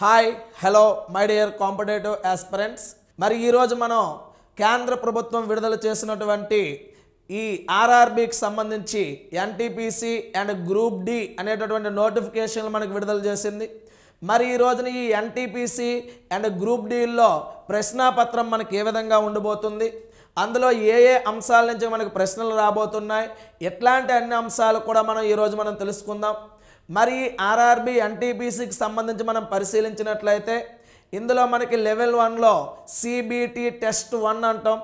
hi hello my dear competitive aspirants మరి ఈరోజు మనం కేంద్ర ప్రభుత్వం విడుదల చేసినటువంటి ఈ ఆర్ఆర్బికి సంబంధించి ఎన్టీపీసీ అండ్ గ్రూప్ డి అనేటటువంటి నోటిఫికేషన్లు మనకు విడుదల చేసింది మరి ఈ రోజున ఈ ఎన్టీపీసీ అండ్ గ్రూప్ డీల్లో ప్రశ్నాపత్రం మనకి ఏ విధంగా ఉండబోతుంది అందులో ఏ ఏ అంశాల నుంచి మనకు ప్రశ్నలు రాబోతున్నాయి ఎట్లాంటి అన్ని అంశాలు కూడా మనం ఈరోజు మనం తెలుసుకుందాం మరి ఆర్ఆర్బి ఎన్టీపీసీకి సంబంధించి మనం పరిశీలించినట్లయితే ఇందులో మనకి లెవెల్ వన్లో సిబిటి టెస్ట్ వన్ అంటాం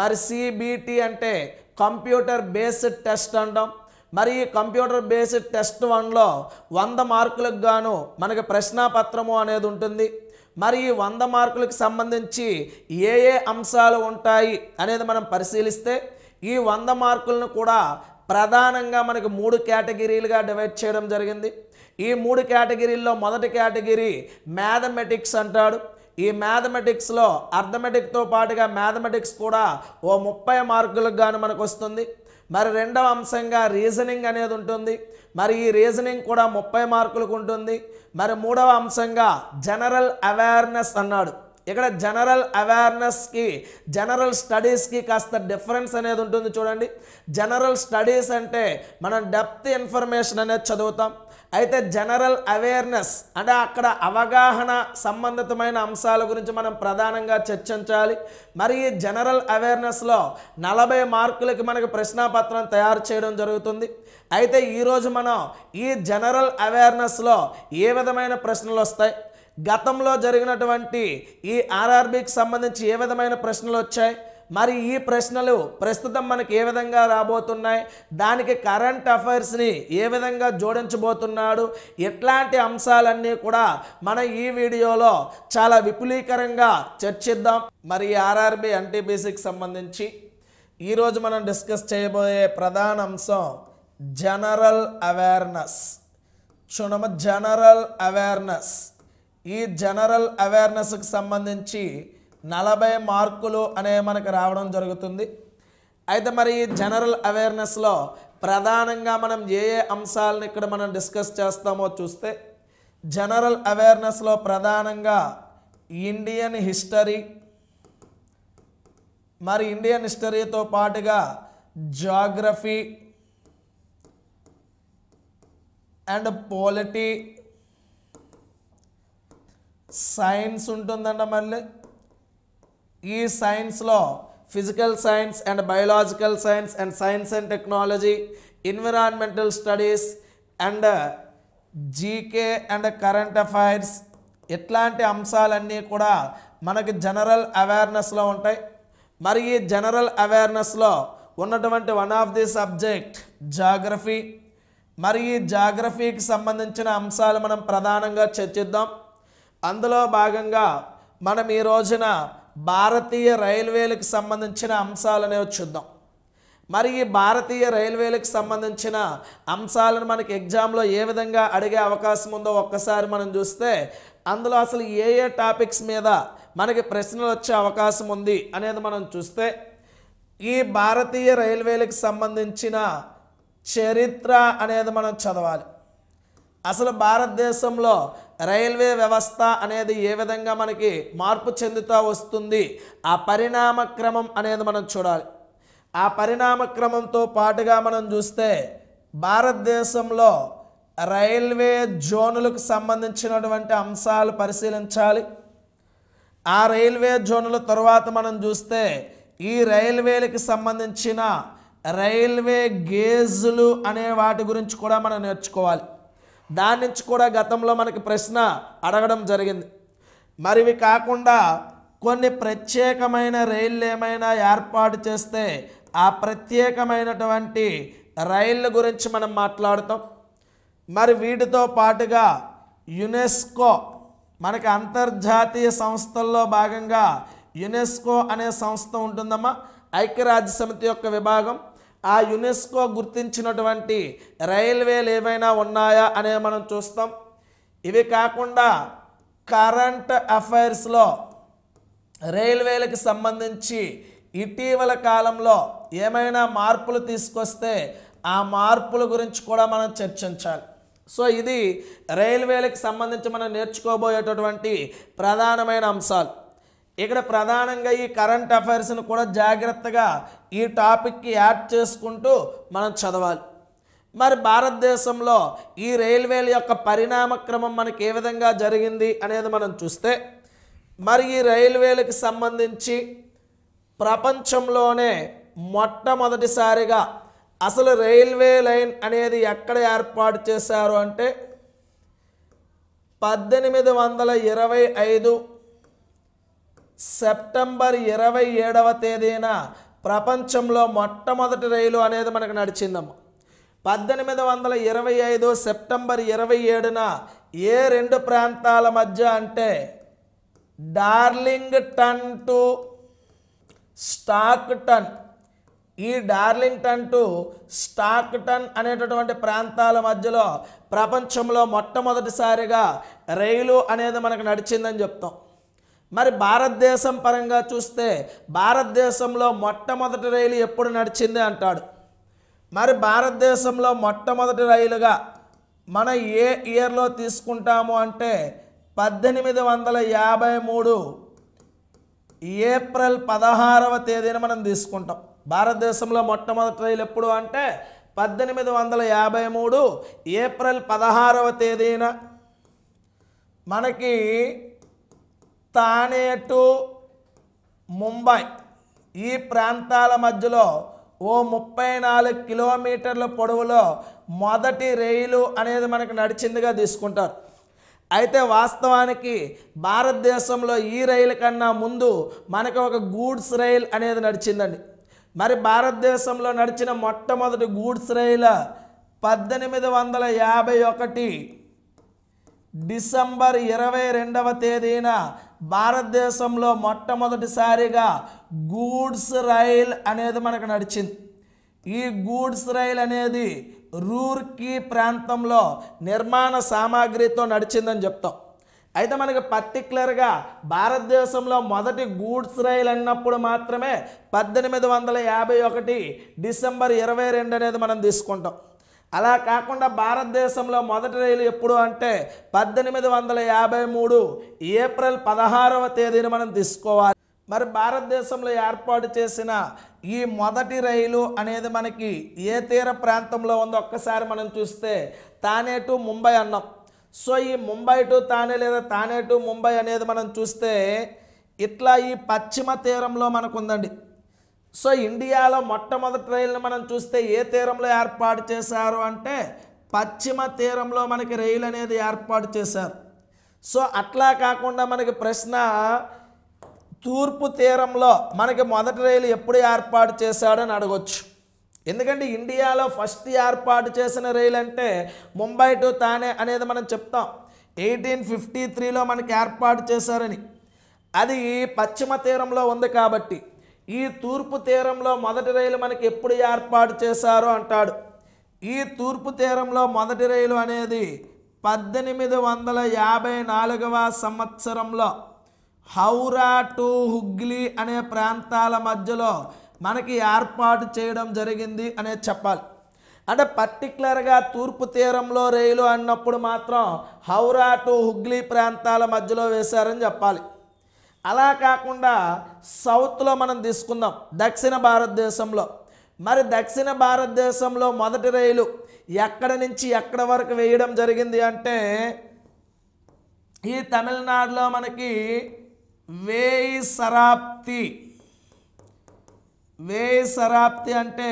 మరి సిబిటి అంటే కంప్యూటర్ బేస్డ్ టెస్ట్ అంటాం మరి ఈ కంప్యూటర్ బేస్డ్ టెస్ట్ వన్లో వంద మార్కులకు గాను మనకి ప్రశ్నాపత్రము అనేది ఉంటుంది మరి ఈ వంద మార్కులకు సంబంధించి ఏ ఏ అంశాలు ఉంటాయి అనేది మనం పరిశీలిస్తే ఈ వంద మార్కులను కూడా ప్రధానంగా మనకు మూడు కేటగిరీలుగా డివైడ్ చేయడం జరిగింది ఈ మూడు కేటగిరీల్లో మొదటి కేటగిరీ మ్యాథమెటిక్స్ అంటాడు ఈ మ్యాథమెటిక్స్లో అర్థమెటిక్తో పాటుగా మ్యాథమెటిక్స్ కూడా ఓ ముప్పై మార్కులకు గాను మనకు వస్తుంది మరి రెండవ అంశంగా రీజనింగ్ అనేది ఉంటుంది మరి ఈ రీజనింగ్ కూడా ముప్పై మార్కులకు ఉంటుంది మరి మూడవ అంశంగా జనరల్ అవేర్నెస్ అన్నాడు ఇక్కడ జనరల్ అవేర్నెస్కి జనరల్ స్టడీస్కి కాస్త డిఫరెన్స్ అనేది ఉంటుంది చూడండి జనరల్ స్టడీస్ అంటే మనం డెప్త్ ఇన్ఫర్మేషన్ అనేది చదువుతాం అయితే జనరల్ అవేర్నెస్ అంటే అక్కడ అవగాహన సంబంధితమైన అంశాల గురించి మనం ప్రధానంగా చర్చించాలి మరి ఈ జనరల్ అవేర్నెస్లో నలభై మార్కులకి మనకు ప్రశ్నాపత్రం తయారు చేయడం జరుగుతుంది అయితే ఈరోజు మనం ఈ జనరల్ అవేర్నెస్లో ఏ విధమైన ప్రశ్నలు వస్తాయి గతంలో జరిగినటువంటి ఈ ఆర్ఆర్బికి సంబంధించి ఏ విధమైన ప్రశ్నలు వచ్చాయి మరి ఈ ప్రశ్నలు ప్రస్తుతం మనకి ఏ విధంగా రాబోతున్నాయి దానికి కరెంట్ అఫైర్స్ని ఏ విధంగా జోడించబోతున్నాడు ఇట్లాంటి అంశాలన్నీ కూడా మనం ఈ వీడియోలో చాలా విపులీకరంగా చర్చిద్దాం మరి ఆర్ఆర్బి ఎన్టీపీసీకి సంబంధించి ఈరోజు మనం డిస్కస్ చేయబోయే ప్రధాన అంశం జనరల్ అవేర్నెస్ చూడమ జనరల్ అవేర్నెస్ ఈ జనరల్ అవేర్నెస్కి సంబంధించి నలభై మార్కులు అనే మనకు రావడం జరుగుతుంది అయితే మరి ఈ జనరల్ అవేర్నెస్లో ప్రధానంగా మనం ఏ ఏ అంశాలను ఇక్కడ మనం డిస్కస్ చేస్తామో చూస్తే జనరల్ అవేర్నెస్లో ప్రధానంగా ఇండియన్ హిస్టరీ మరి ఇండియన్ హిస్టరీతో పాటుగా జాగ్రఫీ అండ్ పోలిటీ సైన్స్ ఉంటుందంట మళ్ళీ ఈ సైన్స్లో physical science and biological science and science and technology environmental studies and GK and current affairs ఇట్లాంటి అంశాలన్నీ కూడా మనకి జనరల్ అవేర్నెస్లో ఉంటాయి మరి ఈ జనరల్ అవేర్నెస్లో ఉన్నటువంటి one of the subject geography మరి ఈ జాగ్రఫీకి సంబంధించిన అంశాలు మనం ప్రధానంగా చర్చిద్దాం అందులో భాగంగా మనం ఈ రోజున భారతీయ రైల్వేలకు సంబంధించిన అంశాలనేవి చూద్దాం మరి ఈ భారతీయ రైల్వేలకు సంబంధించిన అంశాలను మనకి ఎగ్జామ్లో ఏ విధంగా అడిగే అవకాశం ఉందో ఒక్కసారి మనం చూస్తే అందులో అసలు ఏ ఏ టాపిక్స్ మీద మనకి ప్రశ్నలు వచ్చే అవకాశం ఉంది అనేది మనం చూస్తే ఈ భారతీయ రైల్వేలకు సంబంధించిన చరిత్ర అనేది మనం చదవాలి అసలు భారతదేశంలో రైల్వే వ్యవస్థ అనేది ఏ విధంగా మనకి మార్పు చెందుతూ వస్తుంది ఆ పరిణామక్రమం అనేది మనం చూడాలి ఆ పరిణామక్రమంతో పాటుగా మనం చూస్తే భారతదేశంలో రైల్వే జోనులకు సంబంధించినటువంటి అంశాలు పరిశీలించాలి ఆ రైల్వే జోనుల తర్వాత మనం చూస్తే ఈ రైల్వేలకు సంబంధించిన రైల్వే గేజులు అనే వాటి గురించి కూడా మనం నేర్చుకోవాలి దాని నుంచి కూడా గతంలో మనకి ప్రశ్న అడగడం జరిగింది మరివి కాకుండా కొన్ని ప్రత్యేకమైన రైళ్ళు ఏమైనా ఏర్పాటు చేస్తే ఆ ప్రత్యేకమైనటువంటి రైళ్ళ గురించి మనం మాట్లాడతాం మరి వీటితో పాటుగా యునెస్కో మనకి అంతర్జాతీయ సంస్థల్లో భాగంగా యునెస్కో అనే సంస్థ ఉంటుందమ్మా ఐక్యరాజ్య సమితి యొక్క విభాగం ఆ యునెస్కో గుర్తించినటువంటి రైల్వేలు ఏవైనా ఉన్నాయా అనే మనం చూస్తాం ఇవి కాకుండా కరెంట్ అఫైర్స్లో రైల్వేలకు సంబంధించి ఇటీవల కాలంలో ఏమైనా మార్పులు తీసుకొస్తే ఆ మార్పుల గురించి కూడా మనం చర్చించాలి సో ఇది రైల్వేలకు సంబంధించి మనం నేర్చుకోబోయేటటువంటి ప్రధానమైన అంశాలు ఇక్కడ ప్రధానంగా ఈ కరెంట్ అఫైర్స్ని కూడా జాగ్రత్తగా ఈ టాపిక్కి యాడ్ చేసుకుంటూ మనం చదవాలి మరి భారతదేశంలో ఈ రైల్వేల యొక్క పరిణామక్రమం మనకి ఏ విధంగా జరిగింది అనేది మనం చూస్తే మరి ఈ రైల్వేలకు సంబంధించి ప్రపంచంలోనే మొట్టమొదటిసారిగా అసలు రైల్వే లైన్ అనేది ఎక్కడ ఏర్పాటు చేశారు అంటే పద్దెనిమిది వందల ఇరవై ఐదు సెప్టెంబర్ ఇరవై ఏడవ తేదీన ప్రపంచంలో మొట్టమొదటి రైలు అనేది మనకు నడిచిందమ్మ పద్దెనిమిది వందల ఇరవై ఐదు సెప్టెంబర్ ఇరవై ఏడున ఏ రెండు ప్రాంతాల మధ్య అంటే Darlington to Stockton ఈ Darlington to Stockton అనేటటువంటి ప్రాంతాల మధ్యలో ప్రపంచంలో మొట్టమొదటిసారిగా రైలు అనేది మనకు నడిచిందని చెప్తాం మరి భారతదేశం పరంగా చూస్తే భారతదేశంలో మొట్టమొదటి రైలు ఎప్పుడు నడిచింది అంటాడు మరి భారతదేశంలో మొట్టమొదటి రైలుగా మనం ఏ ఇయర్లో తీసుకుంటాము అంటే పద్దెనిమిది వందల యాభై మూడు ఏప్రిల్ పదహారవ తేదీన మనం తీసుకుంటాం భారతదేశంలో మొట్టమొదటి రైలు ఎప్పుడు అంటే పద్దెనిమిది వందల యాభై మూడు ఏప్రిల్ పదహారవ తేదీన మనకి తానే టు ముంబై ఈ ప్రాంతాల మధ్యలో ఓ ముప్పై నాలుగు కిలోమీటర్ల పొడవులో మొదటి రైలు అనేది మనకు నడిచిందిగా తీసుకుంటారు అయితే వాస్తవానికి భారతదేశంలో ఈ రైలు కన్నా ముందు మనకు ఒక గూడ్స్ రైల్ అనేది నడిచిందండి మరి భారతదేశంలో నడిచిన మొట్టమొదటి గూడ్స్ రైల్ పద్దెనిమిది వందల యాభై ఒకటి డిసెంబర్ ఇరవై రెండవ తేదీన భారతదేశంలో మొట్టమొదటిసారిగా గూడ్స్ రైల్ అనేది మనకు నడిచింది ఈ గూడ్స్ రైల్ అనేది రూర్కీ ప్రాంతంలో నిర్మాణ సామాగ్రితో నడిచిందని చెప్తాం అయితే మనకి పర్టికులర్గా భారతదేశంలో మొదటి గూడ్స్ రైల్ అన్నప్పుడు మాత్రమే పద్దెనిమిది వందల యాభై ఒకటి డిసెంబర్ ఇరవై రెండు అనేది మనం తీసుకుంటాం అలా కాకుండా భారతదేశంలో మొదటి రైలు ఎప్పుడు అంటే పద్దెనిమిది వందల యాభై మూడు ఏప్రిల్ పదహారవ తేదీని మనం తీసుకోవాలి మరి భారతదేశంలో ఏర్పాటు చేసిన ఈ మొదటి రైలు అనేది మనకి ఏ తీర ప్రాంతంలో ఉందో ఒక్కసారి మనం చూస్తే తానే టు ముంబై అన్నాం సో ఈ ముంబై టు తానే లేదా తానే టు ముంబై అనేది మనం చూస్తే ఇట్లా ఈ పశ్చిమ తీరంలో మనకు ఉందండి సో ఇండియాలో మొట్టమొదటి రైలును మనం చూస్తే ఏ తీరంలో ఏర్పాటు చేశారు అంటే పశ్చిమ తీరంలో మనకి రైలు అనేది ఏర్పాటు చేశారు సో అట్లా కాకుండా మనకి ప్రశ్న తూర్పు తీరంలో మనకి మొదటి రైలు ఎప్పుడు ఏర్పాటు చేశాడని అడగొచ్చు ఎందుకంటే ఇండియాలో ఫస్ట్ ఏర్పాటు చేసిన రైలు అంటే ముంబై టు తానే అనేది మనం చెప్తాం ఎయిటీన్ ఫిఫ్టీ త్రీలో మనకి ఏర్పాటు చేశారని అది పశ్చిమ తీరంలో ఉంది కాబట్టి ఈ తూర్పు తీరంలో మొదటి రైలు మనకి ఎప్పుడు ఏర్పాటు చేశారు అంటాడు ఈ తూర్పు తీరంలో మొదటి రైలు అనేది పద్దెనిమిది వందల యాభై నాలుగవ సంవత్సరంలో హౌరా టు హుగ్లీ అనే ప్రాంతాల మధ్యలో మనకి ఏర్పాటు చేయడం జరిగింది అనే చెప్పాలి అంటే పర్టికులర్గా తూర్పు తీరంలో రైలు అన్నప్పుడు మాత్రం హౌరా టు హుగ్లీ ప్రాంతాల మధ్యలో వేశారని చెప్పాలి అలా కాకుండా సౌత్లో మనం తీసుకుందాం దక్షిణ భారతదేశంలో మరి దక్షిణ భారతదేశంలో మొదటి రైలు ఎక్కడ నుంచి ఎక్కడ వరకు వేయడం జరిగింది అంటే ఈ తమిళనాడులో మనకి వేయి శరాబ్ది వేయి శరాబ్ది అంటే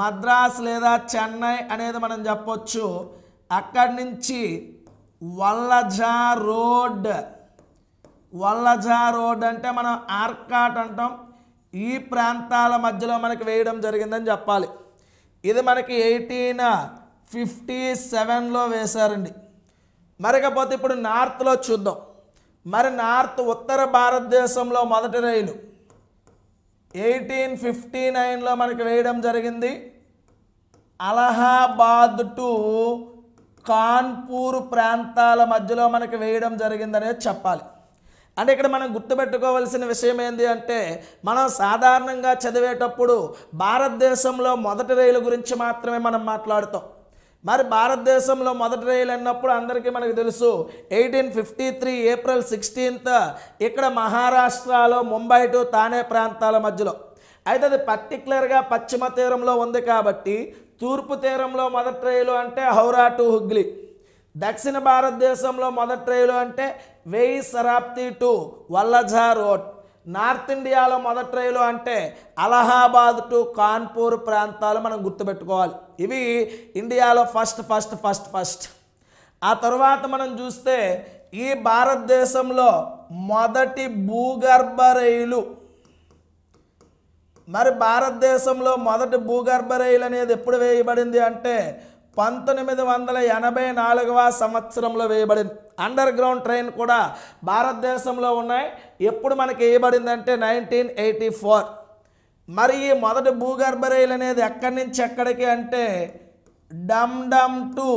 మద్రాస్ లేదా చెన్నై అనేది మనం చెప్పొచ్చు అక్కడి నుంచి వల్లజా రోడ్ వల్లజా రోడ్ అంటే మనం ఆర్కాట్ అంటాం ఈ ప్రాంతాల మధ్యలో మనకి వేయడం జరిగిందని చెప్పాలి ఇది మనకి ఎయిటీన్ ఫిఫ్టీ సెవెన్లో వేశారండి మరికపోతే ఇప్పుడు నార్త్లో చూద్దాం మరి నార్త్ ఉత్తర భారతదేశంలో మొదటి రైలు ఎయిటీన్ ఫిఫ్టీ నైన్లో మనకి వేయడం జరిగింది అలహాబాద్ టు కాన్పూర్ ప్రాంతాల మధ్యలో మనకి వేయడం జరిగిందనేది చెప్పాలి అంటే ఇక్కడ మనం గుర్తుపెట్టుకోవాల్సిన విషయం ఏంటి అంటే మనం సాధారణంగా చదివేటప్పుడు భారతదేశంలో మొదటి రైలు గురించి మాత్రమే మనం మాట్లాడుతాం మరి భారతదేశంలో మొదటి రైలు అన్నప్పుడు అందరికీ మనకు తెలుసు eighteen fifty three April sixteenth ఇక్కడ మహారాష్ట్రలో ముంబై టు తానే ప్రాంతాల మధ్యలో అయితే అది పర్టికులర్గా పశ్చిమ తీరంలో ఉంది కాబట్టి తూర్పు తీరంలో మొదటి రైలు అంటే హౌరా టు హుగ్లీ దక్షిణ భారతదేశంలో మొదటి రైలు అంటే వెయ్యి శరాబ్ది టు వల్లజా రోడ్ నార్త్ ఇండియాలో మొదటి రైలు అంటే అలహాబాద్ టు కాన్పూర్ ప్రాంతాలు మనం గుర్తుపెట్టుకోవాలి ఇవి ఇండియాలో ఫస్ట్ ఫస్ట్ ఫస్ట్ ఫస్ట్ ఆ తర్వాత మనం చూస్తే ఈ భారతదేశంలో మొదటి భూగర్భ రైలు మరి భారతదేశంలో మొదటి భూగర్భ రైలు అనేది ఎప్పుడు వేయబడింది అంటే పంతొమ్మిది వందల ఎనభై నాలుగవ సంవత్సరంలో వేయబడింది అండర్ గ్రౌండ్ ట్రైన్ కూడా భారతదేశంలో ఉన్నాయి ఎప్పుడు మనకి వేయబడింది అంటే నైన్టీన్ ఎయిటీ ఫోర్ మరి ఈ మొదటి భూగర్భ రైలు అనేది ఎక్కడి నుంచి ఎక్కడికి అంటే డమ్ డమ్ టు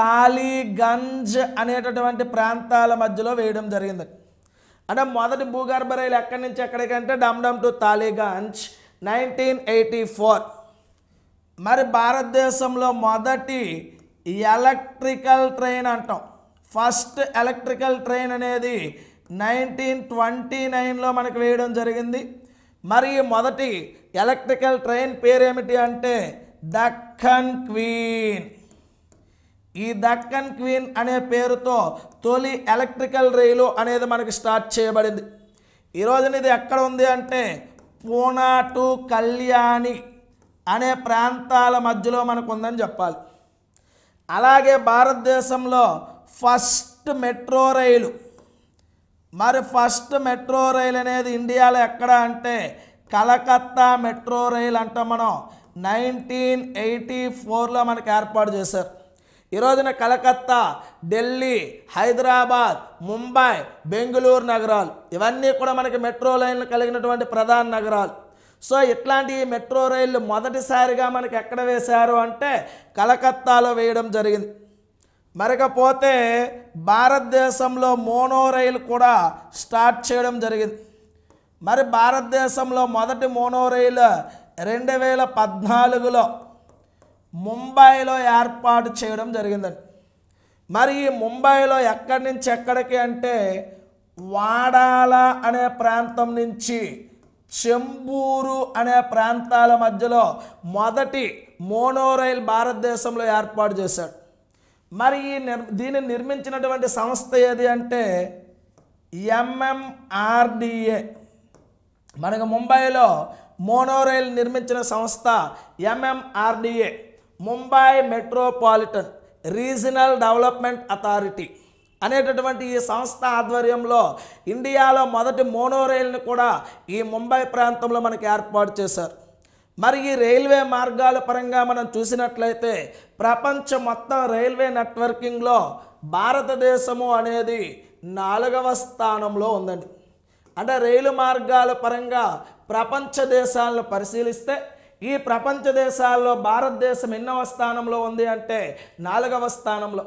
తాలీగంజ్ అనేటటువంటి ప్రాంతాల మధ్యలో వేయడం జరిగింది అంటే మొదటి భూగర్భ రైలు ఎక్కడి నుంచి ఎక్కడికంటే Dum Dum to Tollygunge nineteen eighty four మరి భారతదేశంలో మొదటి ఎలక్ట్రికల్ ట్రైన్ అంటాం ఫస్ట్ ఎలక్ట్రికల్ ట్రైన్ అనేది నైన్టీన్ ట్వంటీ నైన్లో మనకు వేయడం జరిగింది మరి మొదటి ఎలక్ట్రికల్ ట్రైన్ పేరేమిటి అంటే దక్కన్ క్వీన్ ఈ దక్కన్ క్వీన్ అనే పేరుతో తొలి ఎలక్ట్రికల్ రైలు అనేది మనకి స్టార్ట్ చేయబడింది ఈరోజు ఇది ఎక్కడ ఉంది అంటే పూనా టు కళ్యాణి అనే ప్రాంతాల మధ్యలో మనకు ఉందని చెప్పాలి అలాగే భారతదేశంలో ఫస్ట్ మెట్రో రైలు మరి ఫస్ట్ మెట్రో రైలు అనేది ఇండియాలో ఎక్కడ అంటే కలకత్తా మెట్రో రైలు అంటే మనం నైన్టీన్ ఎయిటీ ఫోర్లో మనకు ఏర్పాటు చేశారు ఈ రోజున కలకత్తా ఢిల్లీ హైదరాబాద్ ముంబై బెంగళూరు నగరాలు ఇవన్నీ కూడా మనకి మెట్రో లైన్లు కలిగినటువంటి ప్రధాన నగరాలు సో ఇట్లాంటి మెట్రో రైళ్ళు మొదటిసారిగా మనకి ఎక్కడ వేశారు అంటే కలకత్తాలో వేయడం జరిగింది మరకపోతే భారతదేశంలో మోనో రైలు కూడా స్టార్ట్ చేయడం జరిగింది మరి భారతదేశంలో మొదటి మోనో రైలు రెండు వేల పద్నాలుగులో ముంబైలో ఏర్పాటు చేయడం జరిగిందండి మరి ఈ ముంబైలో ఎక్కడి నుంచి ఎక్కడికి అంటే వాడాల అనే ప్రాంతం నుంచి చెంబూరు అనే ప్రాంతాల మధ్యలో మొదటి మోనోరైల్ భారతదేశంలో ఏర్పాటు చేశాడు మరి ఈ నిర్ దీన్ని నిర్మించినటువంటి సంస్థ ఏది అంటే ఎంఎంఆర్డిఏ మనకు ముంబైలో మోనోరైల్ నిర్మించిన సంస్థ MMRDA Mumbai metropolitan regional development authority అనేటటువంటి ఈ సంస్థ ఆధ్వర్యంలో ఇండియాలో మొదటి మోనో రైల్ని కూడా ఈ ముంబై ప్రాంతంలో మనకి ఏర్పాటు చేశారు మరి ఈ రైల్వే మార్గాల పరంగా మనం చూసినట్లయితే ప్రపంచ మొత్తం రైల్వే నెట్వర్కింగ్లో భారతదేశము అనేది నాలుగవ స్థానంలో ఉందండి అంటే రైలు మార్గాల పరంగా ప్రపంచ దేశాలను పరిశీలిస్తే ఈ ప్రపంచ దేశాల్లో భారతదేశం ఎన్నవ స్థానంలో ఉంది అంటే నాలుగవ స్థానంలో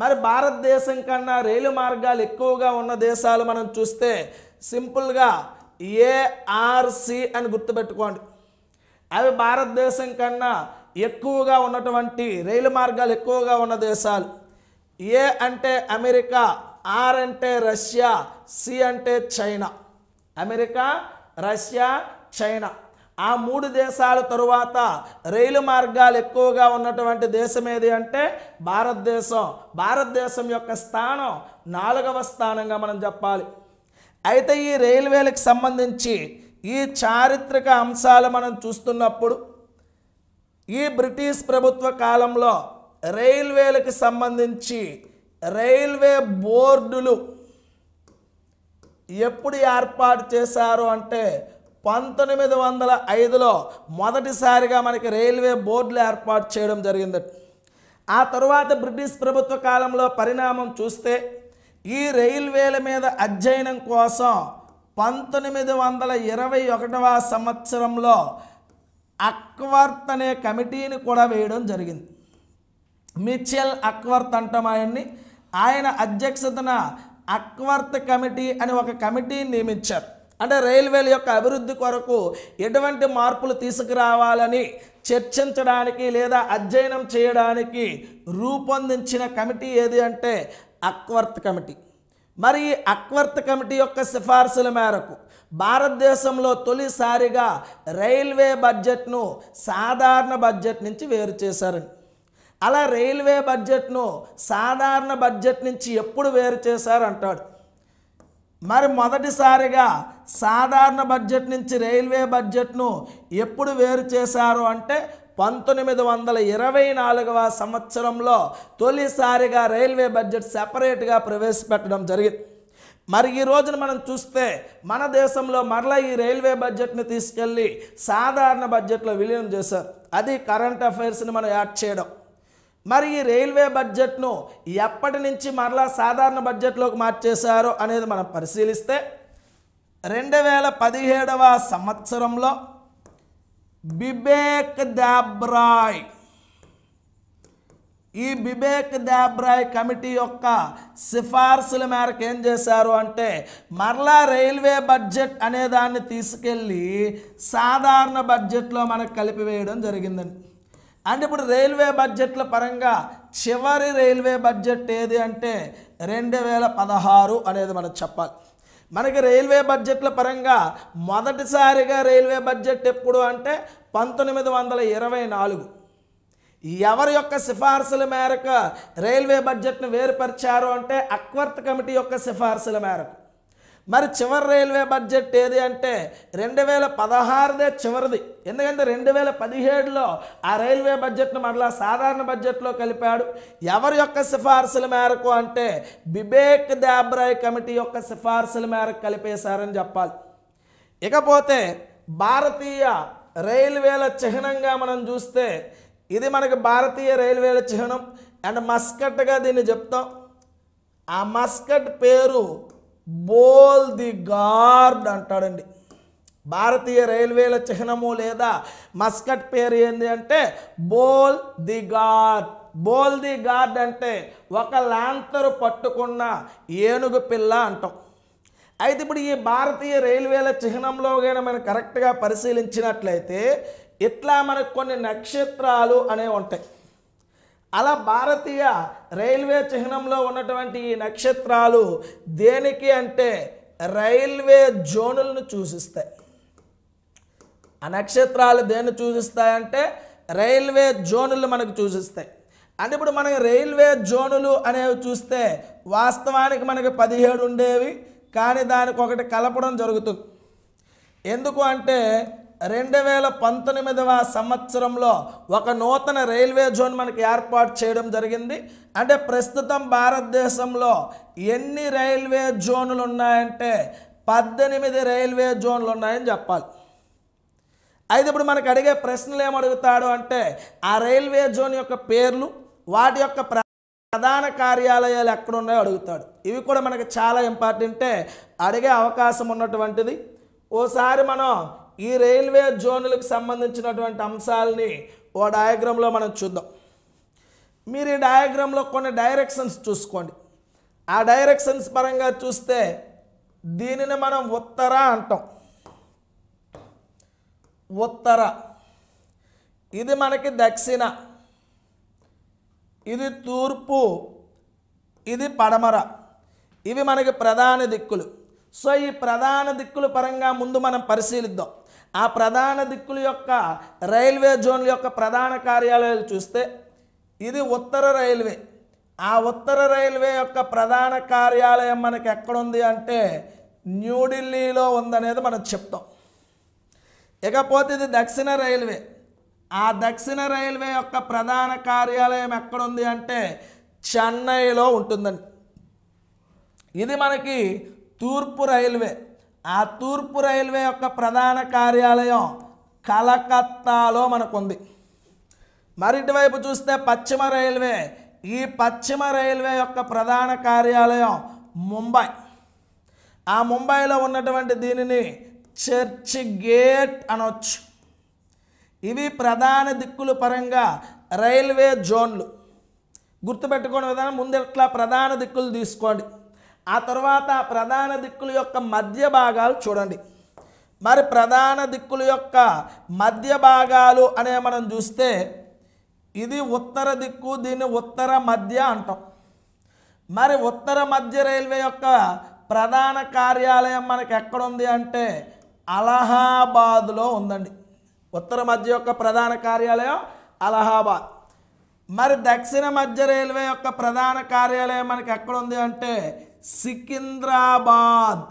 మరి భారతదేశం కన్నా రైలు మార్గాలు ఎక్కువగా ఉన్న దేశాలు మనం చూస్తే సింపుల్గా ఏఆర్సి అని గుర్తుపెట్టుకోండి అవి భారతదేశం కన్నా ఎక్కువగా ఉన్నటువంటి రైలు మార్గాలు ఎక్కువగా ఉన్న దేశాలు ఏ అంటే అమెరికా ఆర్ అంటే రష్యా సి అంటే చైనా అమెరికా రష్యా చైనా ఆ మూడు దేశాల తరువాత రైలు మార్గాలు ఎక్కువగా ఉన్నటువంటి దేశం ఏది అంటే భారతదేశం భారతదేశం యొక్క స్థానం నాలుగవ స్థానంగా మనం చెప్పాలి అయితే ఈ రైల్వేలకు సంబంధించి ఈ చారిత్రక అంశాలు మనం చూస్తున్నప్పుడు ఈ బ్రిటిష్ ప్రభుత్వ కాలంలో రైల్వేలకు సంబంధించి రైల్వే బోర్డులు ఎప్పుడు ఏర్పాటు చేశారు అంటే పంతొమ్మిది వందల ఐదులో మొదటిసారిగా మనకి రైల్వే బోర్డులు ఏర్పాటు చేయడం జరిగింది ఆ తరువాత బ్రిటిష్ ప్రభుత్వ కాలంలో పరిణామం చూస్తే ఈ రైల్వేల మీద అధ్యయనం కోసం పంతొమ్మిది వందల ఇరవై ఒకటవ సంవత్సరంలో అక్వర్త్ అనే కమిటీని కూడా వేయడం జరిగింది మిచెల్ అక్వర్త్ అంటాం ఆయన్ని ఆయన అధ్యక్షతన అక్వర్త్ కమిటీ అని ఒక కమిటీని నియమించారు అంటే రైల్వేల యొక్క అభివృద్ధి కొరకు ఎటువంటి మార్పులు తీసుకురావాలని చర్చించడానికి లేదా అధ్యయనం చేయడానికి రూపొందించిన కమిటీ ఏది అంటే అక్వర్త్ కమిటీ మరి ఈ అక్వర్త్ కమిటీ యొక్క సిఫార్సుల మేరకు భారతదేశంలో తొలిసారిగా రైల్వే బడ్జెట్ను సాధారణ బడ్జెట్ నుంచి వేరు చేశారని అలా రైల్వే బడ్జెట్ను సాధారణ బడ్జెట్ నుంచి ఎప్పుడు వేరు చేశారంటాడు మరి మొదటిసారిగా సాధారణ బడ్జెట్ నుంచి రైల్వే బడ్జెట్ను ఎప్పుడు వేరు చేశారు అంటే పంతొమ్మిది వందల ఇరవై నాలుగవ సంవత్సరంలో తొలిసారిగా రైల్వే బడ్జెట్ సెపరేట్గా ప్రవేశపెట్టడం జరిగింది మరి ఈ రోజున మనం చూస్తే మన దేశంలో మరలా ఈ రైల్వే బడ్జెట్ని తీసుకెళ్ళి సాధారణ బడ్జెట్లో విలీనం చేశారు అది కరెంట్ అఫైర్స్ని మనం యాడ్ చేయడం మరి ఈ రైల్వే బడ్జెట్ను ఎప్పటి నుంచి మరలా సాధారణ బడ్జెట్లోకి మార్చేశారో అనేది మనం పరిశీలిస్తే రెండు వేల పదిహేడవ సంవత్సరంలో బిబేక్ దాబ్రాయ్ ఈ బిబేక్ దాబ్రాయ్ కమిటీ యొక్క సిఫార్సుల మేరకు ఏం చేశారు అంటే మరలా రైల్వే బడ్జెట్ అనే దాన్ని తీసుకెళ్ళి సాధారణ బడ్జెట్లో మనకు కలిపివేయడం జరిగిందండి అంటే ఇప్పుడు రైల్వే బడ్జెట్ల పరంగా చివరి రైల్వే బడ్జెట్ ఏది అంటే రెండు వేల పదహారు అనేది మనం చెప్పాలి మనకి రైల్వే బడ్జెట్ల పరంగా మొదటిసారిగా రైల్వే బడ్జెట్ ఎప్పుడు అంటే పంతొమ్మిది వందల ఇరవై నాలుగు ఎవరి యొక్క సిఫార్సుల మేరకు రైల్వే బడ్జెట్ను వేరుపరిచారు అంటే అక్వర్త్ కమిటీ యొక్క సిఫార్సుల మేరకు మరి చివరి రైల్వే బడ్జెట్ ఏది అంటే రెండు వేల పదహారుదే చివరిది ఎందుకంటే రెండు వేల పదిహేడులో ఆ రైల్వే బడ్జెట్ను మరలా సాధారణ బడ్జెట్లో కలిపాడు ఎవరి యొక్క సిఫార్సుల మేరకు అంటే బిబేక్ దాబ్రాయ్ కమిటీ యొక్క సిఫార్సుల మేరకు కలిపేశారని చెప్పాలి ఇకపోతే భారతీయ రైల్వేల చిహ్నంగా మనం చూస్తే ఇది మనకి భారతీయ రైల్వేల చిహ్నం అండ్ మస్కట్గా దీన్ని చెప్తాం ఆ మస్కట్ పేరు బోల్ ది గార్డ్ అంటాడండి భారతీయ రైల్వేల చిహ్నము లేదా మస్కట్ పేరు ఏంది అంటే Bholu the guard Bholu the guard అంటే ఒక లాంతరు పట్టుకున్న ఏనుగు పిల్ల అంటాం అయితే ఇప్పుడు ఈ భారతీయ రైల్వేల చిహ్నంలో కానీ మనం కరెక్ట్గా పరిశీలించినట్లయితే ఇట్లా మనకు కొన్ని నక్షత్రాలు అనేవి ఉంటాయి అలా భారతీయ రైల్వే చిహ్నంలో ఉన్నటువంటి ఈ నక్షత్రాలు దేనికి అంటే రైల్వే జోనులను చూసిస్తాయి ఆ నక్షత్రాలు దేన్ని చూసిస్తాయంటే రైల్వే జోనులు మనకు చూసిస్తాయి అంటే ఇప్పుడు మనకి రైల్వే జోనులు అనేవి చూస్తే వాస్తవానికి మనకి పదిహేడు ఉండేవి కానీ దానికి ఒకటి కలపడం జరుగుతుంది ఎందుకు అంటే రెండు వేల పంతొమ్మిదవ సంవత్సరంలో ఒక నూతన రైల్వే జోన్ మనకి ఏర్పాటు చేయడం జరిగింది అంటే ప్రస్తుతం భారతదేశంలో ఎన్ని రైల్వే జోన్లు ఉన్నాయంటే పద్దెనిమిది రైల్వే జోన్లు ఉన్నాయని చెప్పాలి అయితే ఇప్పుడు మనకు అడిగే ప్రశ్నలు ఏమడుగుతాడు అంటే ఆ రైల్వే జోన్ యొక్క పేర్లు వాటి యొక్క ప్రధాన కార్యాలయాలు ఎక్కడున్నాయో అడుగుతాడు ఇవి కూడా మనకు చాలా ఇంపార్టెంటే అడిగే అవకాశం ఉన్నటువంటిది ఓసారి మనం ఈ రైల్వే జోన్లకు సంబంధించినటువంటి అంశాలని ఓ డయాగ్రామ్లో మనం చూద్దాం మీరు ఈ డయాగ్రామ్లో కొన్ని డైరెక్షన్స్ చూసుకోండి ఆ డైరెక్షన్స్ పరంగా చూస్తే దీనిని మనం ఉత్తర అంటాం ఉత్తర ఇది మనకి దక్షిణ ఇది తూర్పు ఇది పడమర ఇవి మనకి ప్రధాన దిక్కులు సో ఈ ప్రధాన దిక్కుల పరంగా ముందు మనం పరిశీలిద్దాం ఆ ప్రధాన దిక్కుల యొక్క రైల్వే జోన్ల యొక్క ప్రధాన కార్యాలయాలు చూస్తే ఇది ఉత్తర రైల్వే ఆ ఉత్తర రైల్వే యొక్క ప్రధాన కార్యాలయం మనకి ఎక్కడుంది అంటే న్యూఢిల్లీలో ఉందనేది మనం చెప్తాం ఇకపోతే ఇది దక్షిణ రైల్వే ఆ దక్షిణ రైల్వే యొక్క ప్రధాన కార్యాలయం ఎక్కడుంది అంటే చెన్నైలో ఉంటుందండి ఇది మనకి తూర్పు రైల్వే ఆ తూర్పు రైల్వే యొక్క ప్రధాన కార్యాలయం కలకత్తాలో మనకుంది మరిటి వైపు చూస్తే పశ్చిమ రైల్వే ఈ పశ్చిమ రైల్వే యొక్క ప్రధాన కార్యాలయం ముంబై ఆ ముంబైలో ఉన్నటువంటి దీనిని చర్చ్ గేట్ అనొచ్చు ఇవి ప్రధాన దిక్కులు పరంగా రైల్వే జోన్లు గుర్తుపెట్టుకునే విధానం ముందు ఇట్లా ప్రధాన దిక్కులు తీసుకోండి ఆ తర్వాత ప్రధాన దిక్కుల యొక్క మధ్య భాగాలు చూడండి మరి ప్రధాన దిక్కుల యొక్క మధ్య భాగాలు అనే మనం చూస్తే ఇది ఉత్తర దిక్కు దీన్ని ఉత్తర మధ్య అంటాం మరి ఉత్తర మధ్య రైల్వే యొక్క ప్రధాన కార్యాలయం మనకు ఎక్కడుంది అంటే అలహాబాద్లో ఉందండి ఉత్తర మధ్య యొక్క ప్రధాన కార్యాలయం అలహాబాద్ మరి దక్షిణ మధ్య రైల్వే యొక్క ప్రధాన కార్యాలయం మనకు ఎక్కడుంది అంటే సికింద్రాబాద్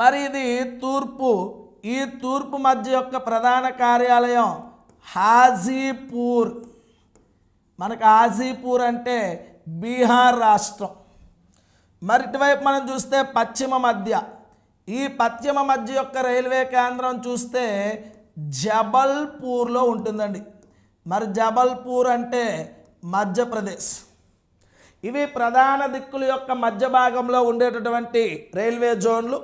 మరి ఇది తూర్పు ఈ తూర్పు మధ్య యొక్క ప్రధాన కార్యాలయం హాజీపూర్ మనకు హాజీపూర్ అంటే బీహార్ రాష్ట్రం మరి ఇటువైపు మనం చూస్తే పశ్చిమ మధ్య ఈ పశ్చిమ మధ్య యొక్క రైల్వే కేంద్రం చూస్తే జబల్పూర్లో ఉంటుందండి మరి జబల్పూర్ అంటే మధ్యప్రదేశ్ ఇవి ప్రధాన దిక్కుల యొక్క మధ్య భాగంలో ఉండేటటువంటి రైల్వే జోన్లు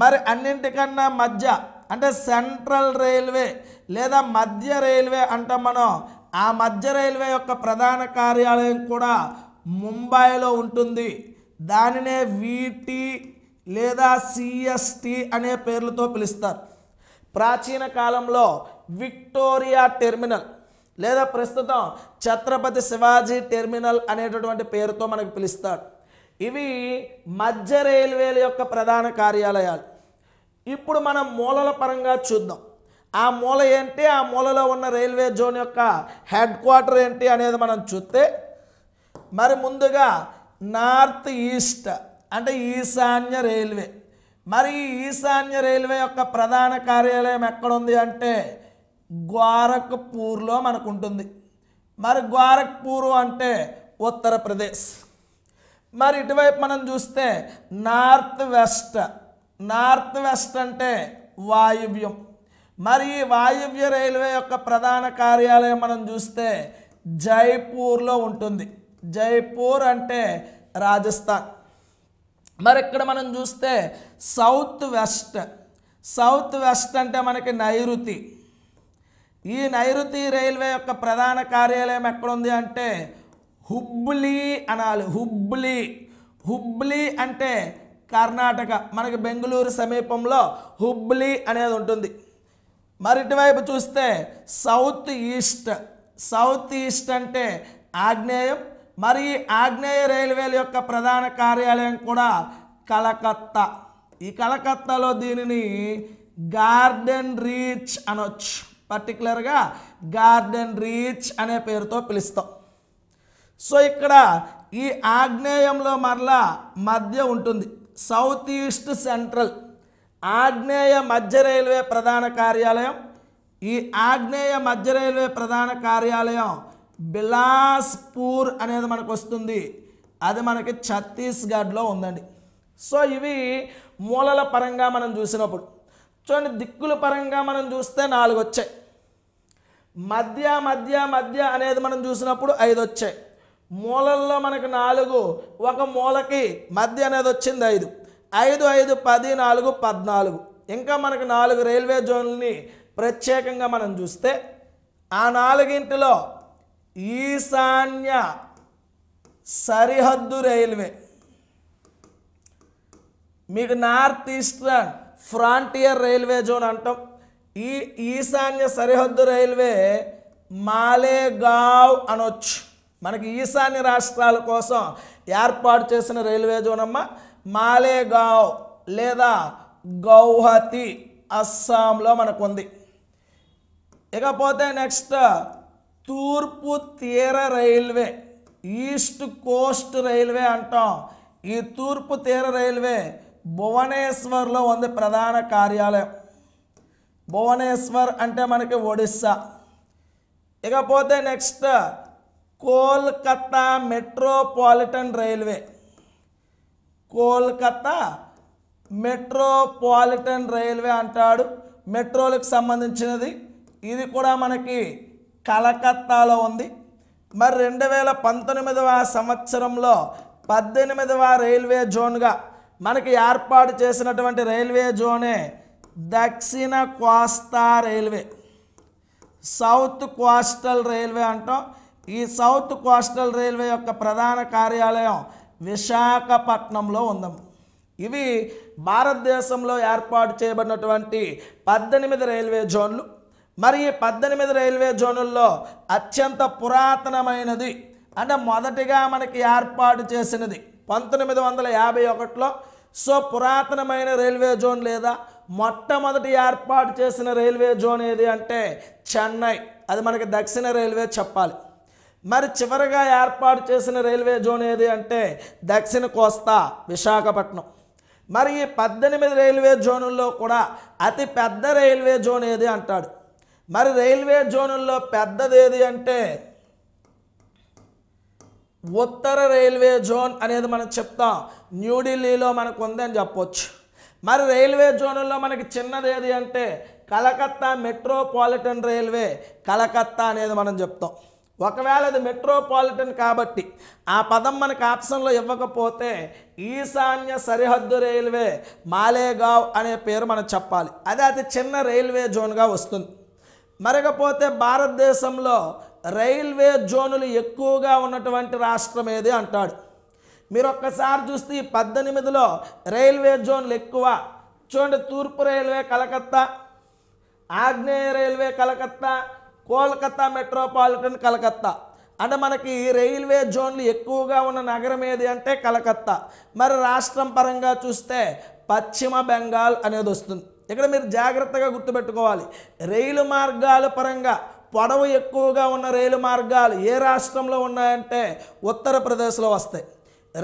మరి అన్నింటికన్నా మధ్య అంటే సెంట్రల్ రైల్వే లేదా మధ్య రైల్వే అంటాం మనం ఆ మధ్య రైల్వే యొక్క ప్రధాన కార్యాలయం కూడా ముంబైలో ఉంటుంది దానినే వీటి లేదా సిఎస్టి అనే పేర్లతో పిలుస్తారు ప్రాచీన కాలంలో విక్టోరియా టెర్మినల్ లేదా ప్రస్తుతం ఛత్రపతి శివాజీ టెర్మినల్ అనేటటువంటి పేరుతో మనకు పిలుస్తాడు ఇవి మధ్య రైల్వేల యొక్క ప్రధాన కార్యాలయాలు ఇప్పుడు మనం మూలల పరంగా చూద్దాం ఆ మూల ఏంటి ఆ మూలలో ఉన్న రైల్వే జోన్ యొక్క హెడ్ క్వార్టర్ ఏంటి అనేది మనం చూస్తే మరి ముందుగా నార్త్ ఈస్ట్ అంటే ఈశాన్య రైల్వే మరి ఈశాన్య రైల్వే యొక్క ప్రధాన కార్యాలయం ఎక్కడుంది అంటే గ్వారక్పూర్లో మనకు ఉంటుంది మరి గ్వారక్పూర్ అంటే ఉత్తరప్రదేశ్ మరి ఇటువైపు మనం చూస్తే నార్త్ వెస్ట్ నార్త్ వెస్ట్ అంటే వాయువ్యం మరి ఈ వాయువ్య రైల్వే యొక్క ప్రధాన కార్యాలయం మనం చూస్తే జైపూర్లో ఉంటుంది జైపూర్ అంటే రాజస్థాన్ మరి ఇక్కడ మనం చూస్తే సౌత్ వెస్ట్ సౌత్ వెస్ట్ అంటే మనకి నైరుతి ఈ నైరుతి రైల్వే యొక్క ప్రధాన కార్యాలయం ఎక్కడుంది అంటే హుబ్లీ అనాలి హుబ్లీ హుబ్లీ అంటే కర్ణాటక మనకి బెంగళూరు సమీపంలో హుబ్లీ అనేది ఉంటుంది మరిటి వైపు చూస్తే సౌత్ ఈస్ట్ సౌత్ ఈస్ట్ అంటే ఆగ్నేయం మరి ఈ ఆగ్నేయ రైల్వేల యొక్క ప్రధాన కార్యాలయం కూడా కలకత్తా ఈ కలకత్తాలో దీనిని గార్డెన్ రీచ్ అనొచ్చు పర్టికులర్గా గార్డెన్ రీచ్ అనే పేరుతో పిలుస్తాం సో ఇక్కడ ఈ ఆగ్నేయంలో మరలా మధ్య ఉంటుంది సౌత్ ఈస్ట్ సెంట్రల్ ఆగ్నేయ మధ్య రైల్వే ప్రధాన కార్యాలయం ఈ ఆగ్నేయ మధ్య రైల్వే ప్రధాన కార్యాలయం బిలాస్పూర్ అనేది మనకు వస్తుంది అది మనకి ఛత్తీస్గఢ్లో ఉందండి సో ఇవి మూలల పరంగా మనం చూసినప్పుడు చూడండి దిక్కుల పరంగా మనం చూస్తే నాలుగు వచ్చాయి మధ్య మధ్య మధ్య అనేది మనం చూసినప్పుడు ఐదు వచ్చాయి మూలల్లో మనకు నాలుగు ఒక మూలకి మధ్య అనేది వచ్చింది ఐదు ఐదు ఐదు పది నాలుగు పద్నాలుగు ఇంకా మనకు నాలుగు రైల్వే జోన్లని ప్రత్యేకంగా మనం చూస్తే ఆ నాలుగింటిలో ఈశాన్య సరిహద్దు రైల్వే మీకు north eastern frontier railway zone అంటాం ఈ ఈశాన్య సరిహద్దు రైల్వే మాలేగావ్ అనొచ్చు మనకి ఈశాన్య రాష్ట్రాల కోసం ఏర్పాటు చేసిన రైల్వే జోన్ అమ్మ మాలేగావ్ లేదా గౌహతి అస్సాంలో మనకు ఉంది ఇకపోతే నెక్స్ట్ తూర్పు తీర రైల్వే ఈస్ట్ కోస్ట్ రైల్వే అంటాం ఈ తూర్పు తీర రైల్వే భువనేశ్వర్లో ఉంది ప్రధాన కార్యాలయం భువనేశ్వర్ అంటే మనకి ఒడిస్సా ఇకపోతే next Kolkata metropolitan railway Kolkata metropolitan railway అంటాడు మెట్రోలకు సంబంధించినది ఇది కూడా మనకి కలకత్తాలో ఉంది మరి రెండు వేల పంతొమ్మిదవ సంవత్సరంలో పద్దెనిమిదవ రైల్వే జోన్గా మనకి ఏర్పాటు చేసినటువంటి రైల్వే జోనే దక్షిణ కోస్తా రైల్వే సౌత్ కోస్టల్ రైల్వే అంటాం ఈ సౌత్ కోస్టల్ రైల్వే యొక్క ప్రధాన కార్యాలయం విశాఖపట్నంలో ఉందాం ఇవి భారతదేశంలో ఏర్పాటు చేయబడినటువంటి పద్దెనిమిది రైల్వే జోన్లు మరి ఈ పద్దెనిమిది రైల్వే జోనుల్లో అత్యంత పురాతనమైనది అంటే మొదటిగా మనకి ఏర్పాటు చేసినది పంతొమ్మిది వందల యాభై ఒకటిలో సో పురాతనమైన రైల్వే జోన్ లేదా మొట్టమొదటి ఏర్పాటు చేసిన రైల్వే జోన్ ఏది అంటే చెన్నై అది మనకి దక్షిణ రైల్వే చెప్పాలి మరి చివరిగా ఏర్పాటు చేసిన రైల్వే జోన్ ఏది అంటే దక్షిణ కోస్తా విశాఖపట్నం మరి ఈ పద్దెనిమిది రైల్వే జోనుల్లో కూడా అతి పెద్ద రైల్వే జోన్ ఏది అంటాడు మరి రైల్వే జోనుల్లో పెద్దది ఏది అంటే ఉత్తర రైల్వే జోన్ అనేది మనం చెప్తాం న్యూఢిల్లీలో మనకు ఉందని చెప్పొచ్చు మరి రైల్వే జోన్లో మనకి చిన్నది ఏది అంటే కలకత్తా మెట్రోపాలిటన్ రైల్వే కలకత్తా అనేది మనం చెప్తాం ఒకవేళ అది మెట్రోపాలిటన్ కాబట్టి ఆ పదం మనకు ఆప్షన్లో ఇవ్వకపోతే ఈశాన్య సరిహద్దు రైల్వే మాలేగావ్ అనే పేరు మనం చెప్పాలి అది అతి చిన్న రైల్వే జోన్గా వస్తుంది మరకపోతే భారతదేశంలో రైల్వే జోనులు ఎక్కువగా ఉన్నటువంటి రాష్ట్రం ఏది అంటాడు మీరు ఒక్కసారి చూస్తే ఈ పద్దెనిమిదిలో రైల్వే జోన్లు ఎక్కువ చూడండి తూర్పు రైల్వే కలకత్తా ఆగ్నేయ రైల్వే కలకత్తా కోల్కత్తా మెట్రోపాలిటన్ కలకత్తా అంటే మనకి రైల్వే జోన్లు ఎక్కువగా ఉన్న నగరం ఏది అంటే కలకత్తా మరి రాష్ట్రం పరంగా చూస్తే పశ్చిమ బెంగాల్ అనేది వస్తుంది ఇక్కడ మీరు జాగ్రత్తగా గుర్తుపెట్టుకోవాలి రైలు మార్గాల పరంగా పొడవు ఎక్కువగా ఉన్న రైలు మార్గాలు ఏ రాష్ట్రంలో ఉన్నాయంటే ఉత్తరప్రదేశ్లో వస్తాయి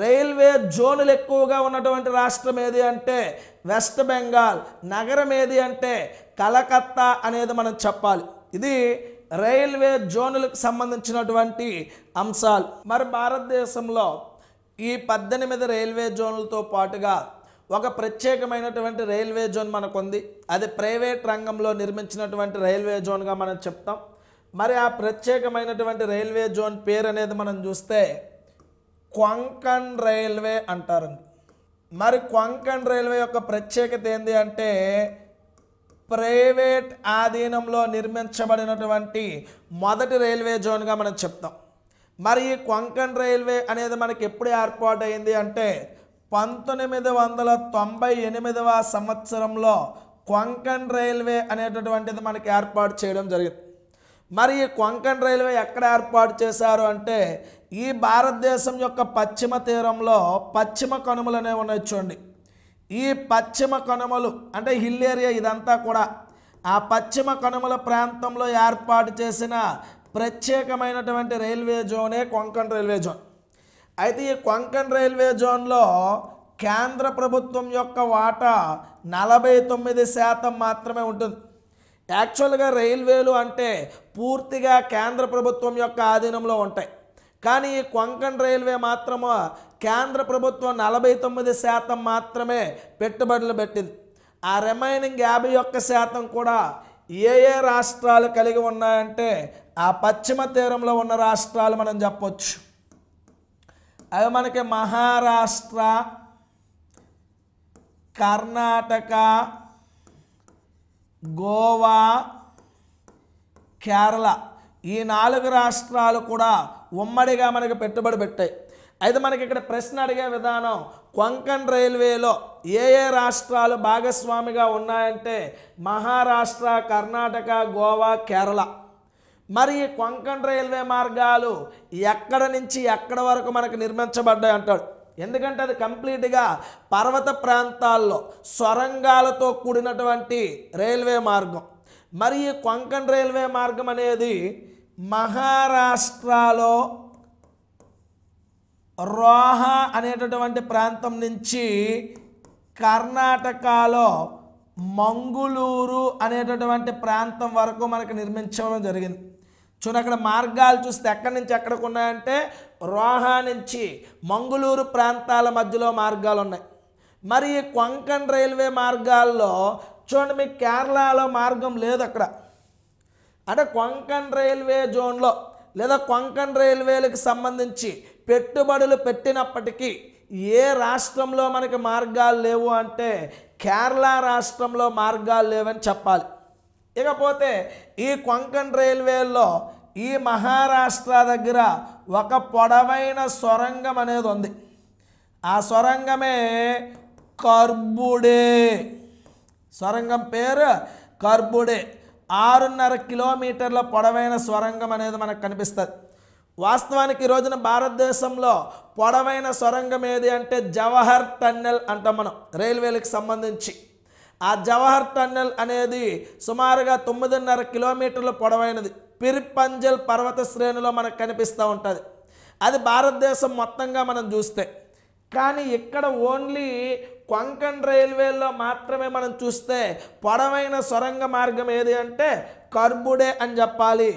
రైల్వే జోనులు ఎక్కువగా ఉన్నటువంటి రాష్ట్రం ఏది అంటే వెస్ట్ బెంగాల్ నగరం ఏది అంటే కలకత్తా అనేది మనం చెప్పాలి ఇది రైల్వే జోనులకు సంబంధించినటువంటి అంశాలు మరి భారతదేశంలో ఈ పద్దెనిమిది రైల్వే జోన్లతో పాటుగా ఒక ప్రత్యేకమైనటువంటి రైల్వే జోన్ మనకుంది అది ప్రైవేట్ రంగంలో నిర్మించినటువంటి రైల్వే జోన్గా మనం చెప్తాం మరి ఆ ప్రత్యేకమైనటువంటి రైల్వే జోన్ పేరు అనేది మనం చూస్తే కొంకణ్ రైల్వే అంటారు మరి కొంకణ్ రైల్వే యొక్క ప్రత్యేకత ఏంది అంటే ప్రైవేట్ ఆధీనంలో నిర్మించబడినటువంటి మొదటి రైల్వే జోన్గా మనం చెప్తాం మరి ఈ కొంకణ్ రైల్వే అనేది మనకి ఎప్పుడు ఏర్పాటు అయింది అంటే పంతొమ్మిది వందల తొంభై ఎనిమిదవ సంవత్సరంలో కొంకణ్ రైల్వే అనేటటువంటిది మనకి ఏర్పాటు చేయడం జరిగింది మరి ఈ కొంకణ్ రైల్వే ఎక్కడ ఏర్పాటు చేశారు అంటే ఈ భారతదేశం యొక్క పశ్చిమ తీరంలో పశ్చిమ కనుమలు అనేవి ఉన్నాయి చూడండి ఈ పశ్చిమ కనుమలు అంటే హిల్ ఏరియా ఇదంతా కూడా ఆ పశ్చిమ కనుమల ప్రాంతంలో ఏర్పాటు చేసిన ప్రత్యేకమైనటువంటి రైల్వే జోనే కొంకణ్ రైల్వే జోన్ అయితే ఈ కొంకణ్ రైల్వే జోన్లో కేంద్ర ప్రభుత్వం యొక్క వాటా నలభై తొమ్మిది శాతం మాత్రమే ఉంటుంది యాక్చువల్గా రైల్వేలు అంటే పూర్తిగా కేంద్ర ప్రభుత్వం యొక్క ఆధీనంలో ఉంటాయి కానీ ఈ కొంకణ్ రైల్వే మాత్రము కేంద్ర ప్రభుత్వం నలభై తొమ్మిది శాతం మాత్రమే పెట్టుబడులు పెట్టింది ఆ రిమైనింగ్ యాభై ఒక్క శాతం కూడా ఏ ఏ రాష్ట్రాలు కలిగి ఉన్నాయంటే ఆ పశ్చిమ తీరంలో ఉన్న రాష్ట్రాలు మనం చెప్పొచ్చు అవి మనకి మహారాష్ట్ర కర్ణాటక గోవా కేరళ ఈ నాలుగు రాష్ట్రాలు కూడా ఉమ్మడిగా మనకి పెట్టుబడి పెట్టాయి అయితే మనకి ఇక్కడ ప్రశ్న అడిగే విధానం కొంకణ్ రైల్వేలో ఏ ఏ రాష్ట్రాలు భాగస్వామిగా ఉన్నాయంటే మహారాష్ట్ర కర్ణాటక గోవా కేరళ మరి కొంకణ్ రైల్వే మార్గాలు ఎక్కడ నుంచి ఎక్కడ వరకు మనకు నిర్మించబడ్డాయి అంటాడు ఎందుకంటే అది కంప్లీట్గా పర్వత ప్రాంతాల్లో సొరంగాలతో కూడినటువంటి రైల్వే మార్గం మరి ఈ కొంకణ్ రైల్వే మార్గం అనేది మహారాష్ట్రలో రోహా అనేటటువంటి ప్రాంతం నుంచి కర్ణాటకలో మంగుళూరు అనేటటువంటి ప్రాంతం వరకు మనకు నిర్మించడం జరిగింది చూడండి అక్కడ మార్గాలు చూస్తే ఎక్కడి నుంచి ఎక్కడికి ఉన్నాయంటే రోహా నుంచి మంగుళూరు ప్రాంతాల మధ్యలో మార్గాలు ఉన్నాయి మరి కొంకణ్ రైల్వే మార్గాల్లో చూడండి మీకు కేరళలో మార్గం లేదు అక్కడ అంటే కొంకణ్ రైల్వే జోన్లో లేదా కొంకణ్ రైల్వేలకు సంబంధించి పెట్టుబడులు పెట్టినప్పటికీ ఏ రాష్ట్రంలో మనకి మార్గాలు లేవు అంటే కేరళ రాష్ట్రంలో మార్గాలు లేవని చెప్పాలి ఇకపోతే ఈ కొంకణ్ రైల్వేలో ఈ మహారాష్ట్ర దగ్గర ఒక పొడవైన సొరంగం అనేది ఉంది ఆ సొరంగమే కర్బుడే సొరంగం పేరు కర్బుడే ఆరున్నర కిలోమీటర్ల పొడవైన సొరంగం అనేది మనకు కనిపిస్తుంది వాస్తవానికి ఈరోజున రోజున భారతదేశంలో పొడవైన సొరంగం ఏది అంటే జవహర్ టన్నెల్ అంటాం మనం రైల్వేలకు సంబంధించి ఆ జవహర్ టన్నెల్ అనేది సుమారుగా తొమ్మిదిన్నర కిలోమీటర్ల పొడవైనది పిరిపంజల్ పర్వత శ్రేణిలో మనకు కనిపిస్తూ ఉంటుంది అది భారతదేశం మొత్తంగా మనం చూస్తే కానీ ఇక్కడ ఓన్లీ కొంకణ్ రైల్వేలో మాత్రమే మనం చూస్తే పొడవైన సొరంగ మార్గం ఏది అంటే కర్బుడే అని చెప్పాలి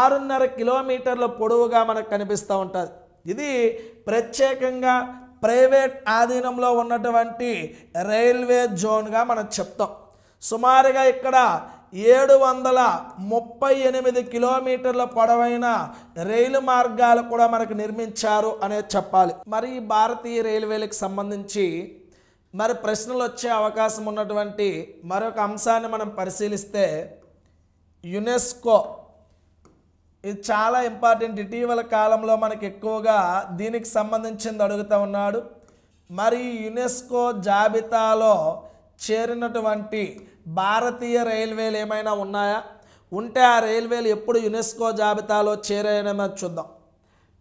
ఆరున్నర కిలోమీటర్ల పొడవుగా మనకు కనిపిస్తూ ఉంటుంది ఇది ప్రత్యేకంగా ప్రైవేట్ ఆధీనంలో ఉన్నటువంటి రైల్వే జోన్గా మనం చెప్తాం సుమారుగా ఇక్కడ ఏడు వందల ముప్పై ఎనిమిది కిలోమీటర్ల పొడవైన రైలు మార్గాలు కూడా మనకు నిర్మించారు అనేది చెప్పాలి మరి భారతీయ రైల్వేలకు సంబంధించి మరి ప్రశ్నలు వచ్చే అవకాశం ఉన్నటువంటి మరొక అంశాన్ని మనం పరిశీలిస్తే యునెస్కో ఇది చాలా ఇంపార్టెంట్ ఇటీవల కాలంలో మనకి ఎక్కువగా దీనికి సంబంధించింది అడుగుతూ ఉన్నాడు మరి యునెస్కో జాబితాలో చేరినటువంటి భారతీయ రైల్వేలు ఏమైనా ఉన్నాయా ఉంటే ఆ రైల్వేలు ఎప్పుడు యునెస్కో జాబితాలో చేరాయనేమో చూద్దాం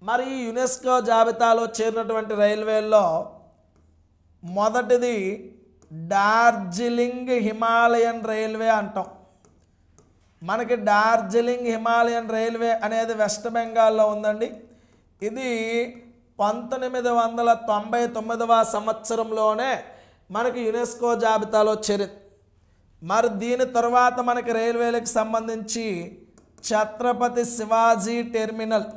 మరి ఈ యునెస్కో జాబితాలో చేరినటువంటి రైల్వేల్లో మొదటిది డార్జిలింగ్ హిమాలయన్ రైల్వే అంటాం మనకి డార్జిలింగ్ హిమాలయన్ రైల్వే అనేది వెస్ట్ బెంగాల్లో ఉందండి ఇది పంతొమ్మిది వందల తొంభై తొమ్మిదవ సంవత్సరంలోనే మనకి యునెస్కో జాబితాలో చేరింది మరి దీని తర్వాత మనకి రైల్వేలకు సంబంధించి ఛత్రపతి శివాజీ టెర్మినల్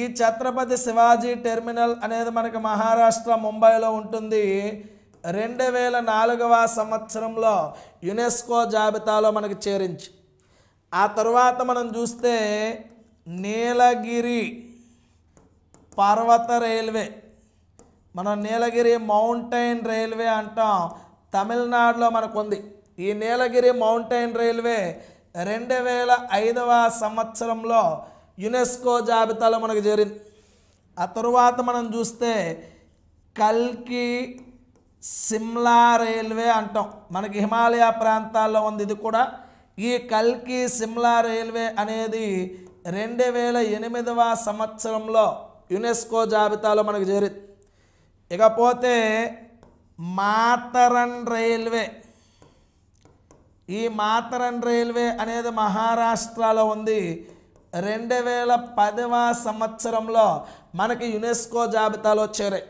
ఈ ఛత్రపతి శివాజీ టెర్మినల్ అనేది మనకి మహారాష్ట్ర ముంబైలో ఉంటుంది రెండు వేల నాలుగవ సంవత్సరంలో యునెస్కో జాబితాలో మనకి చేరించి ఆ తర్వాత మనం చూస్తే నీలగిరి పర్వత రైల్వే మన నీలగిరి మౌంటైన్ రైల్వే అంటాం తమిళనాడులో మనకుంది ఈ నీలగిరి మౌంటైన్ రైల్వే రెండు వేల ఐదవ సంవత్సరంలో యునెస్కో జాబితాలో మనకు చేరింది ఆ తరువాత మనం చూస్తే కల్కి సిమ్లా రైల్వే అంటాం మనకి హిమాలయ ప్రాంతాల్లో ఉంది ఇది కూడా ఈ కల్కి సిమ్లా రైల్వే అనేది రెండు వేల ఎనిమిదవ సంవత్సరంలో యునెస్కో జాబితాలో మనకు చేరింది ఇకపోతే మాతరన్ రైల్వే ఈ మాతరన్ రైల్వే అనేది మహారాష్ట్రలో ఉంది రెండు వేల పదవ సంవత్సరంలో మనకి యునెస్కో జాబితాలో చేరాయి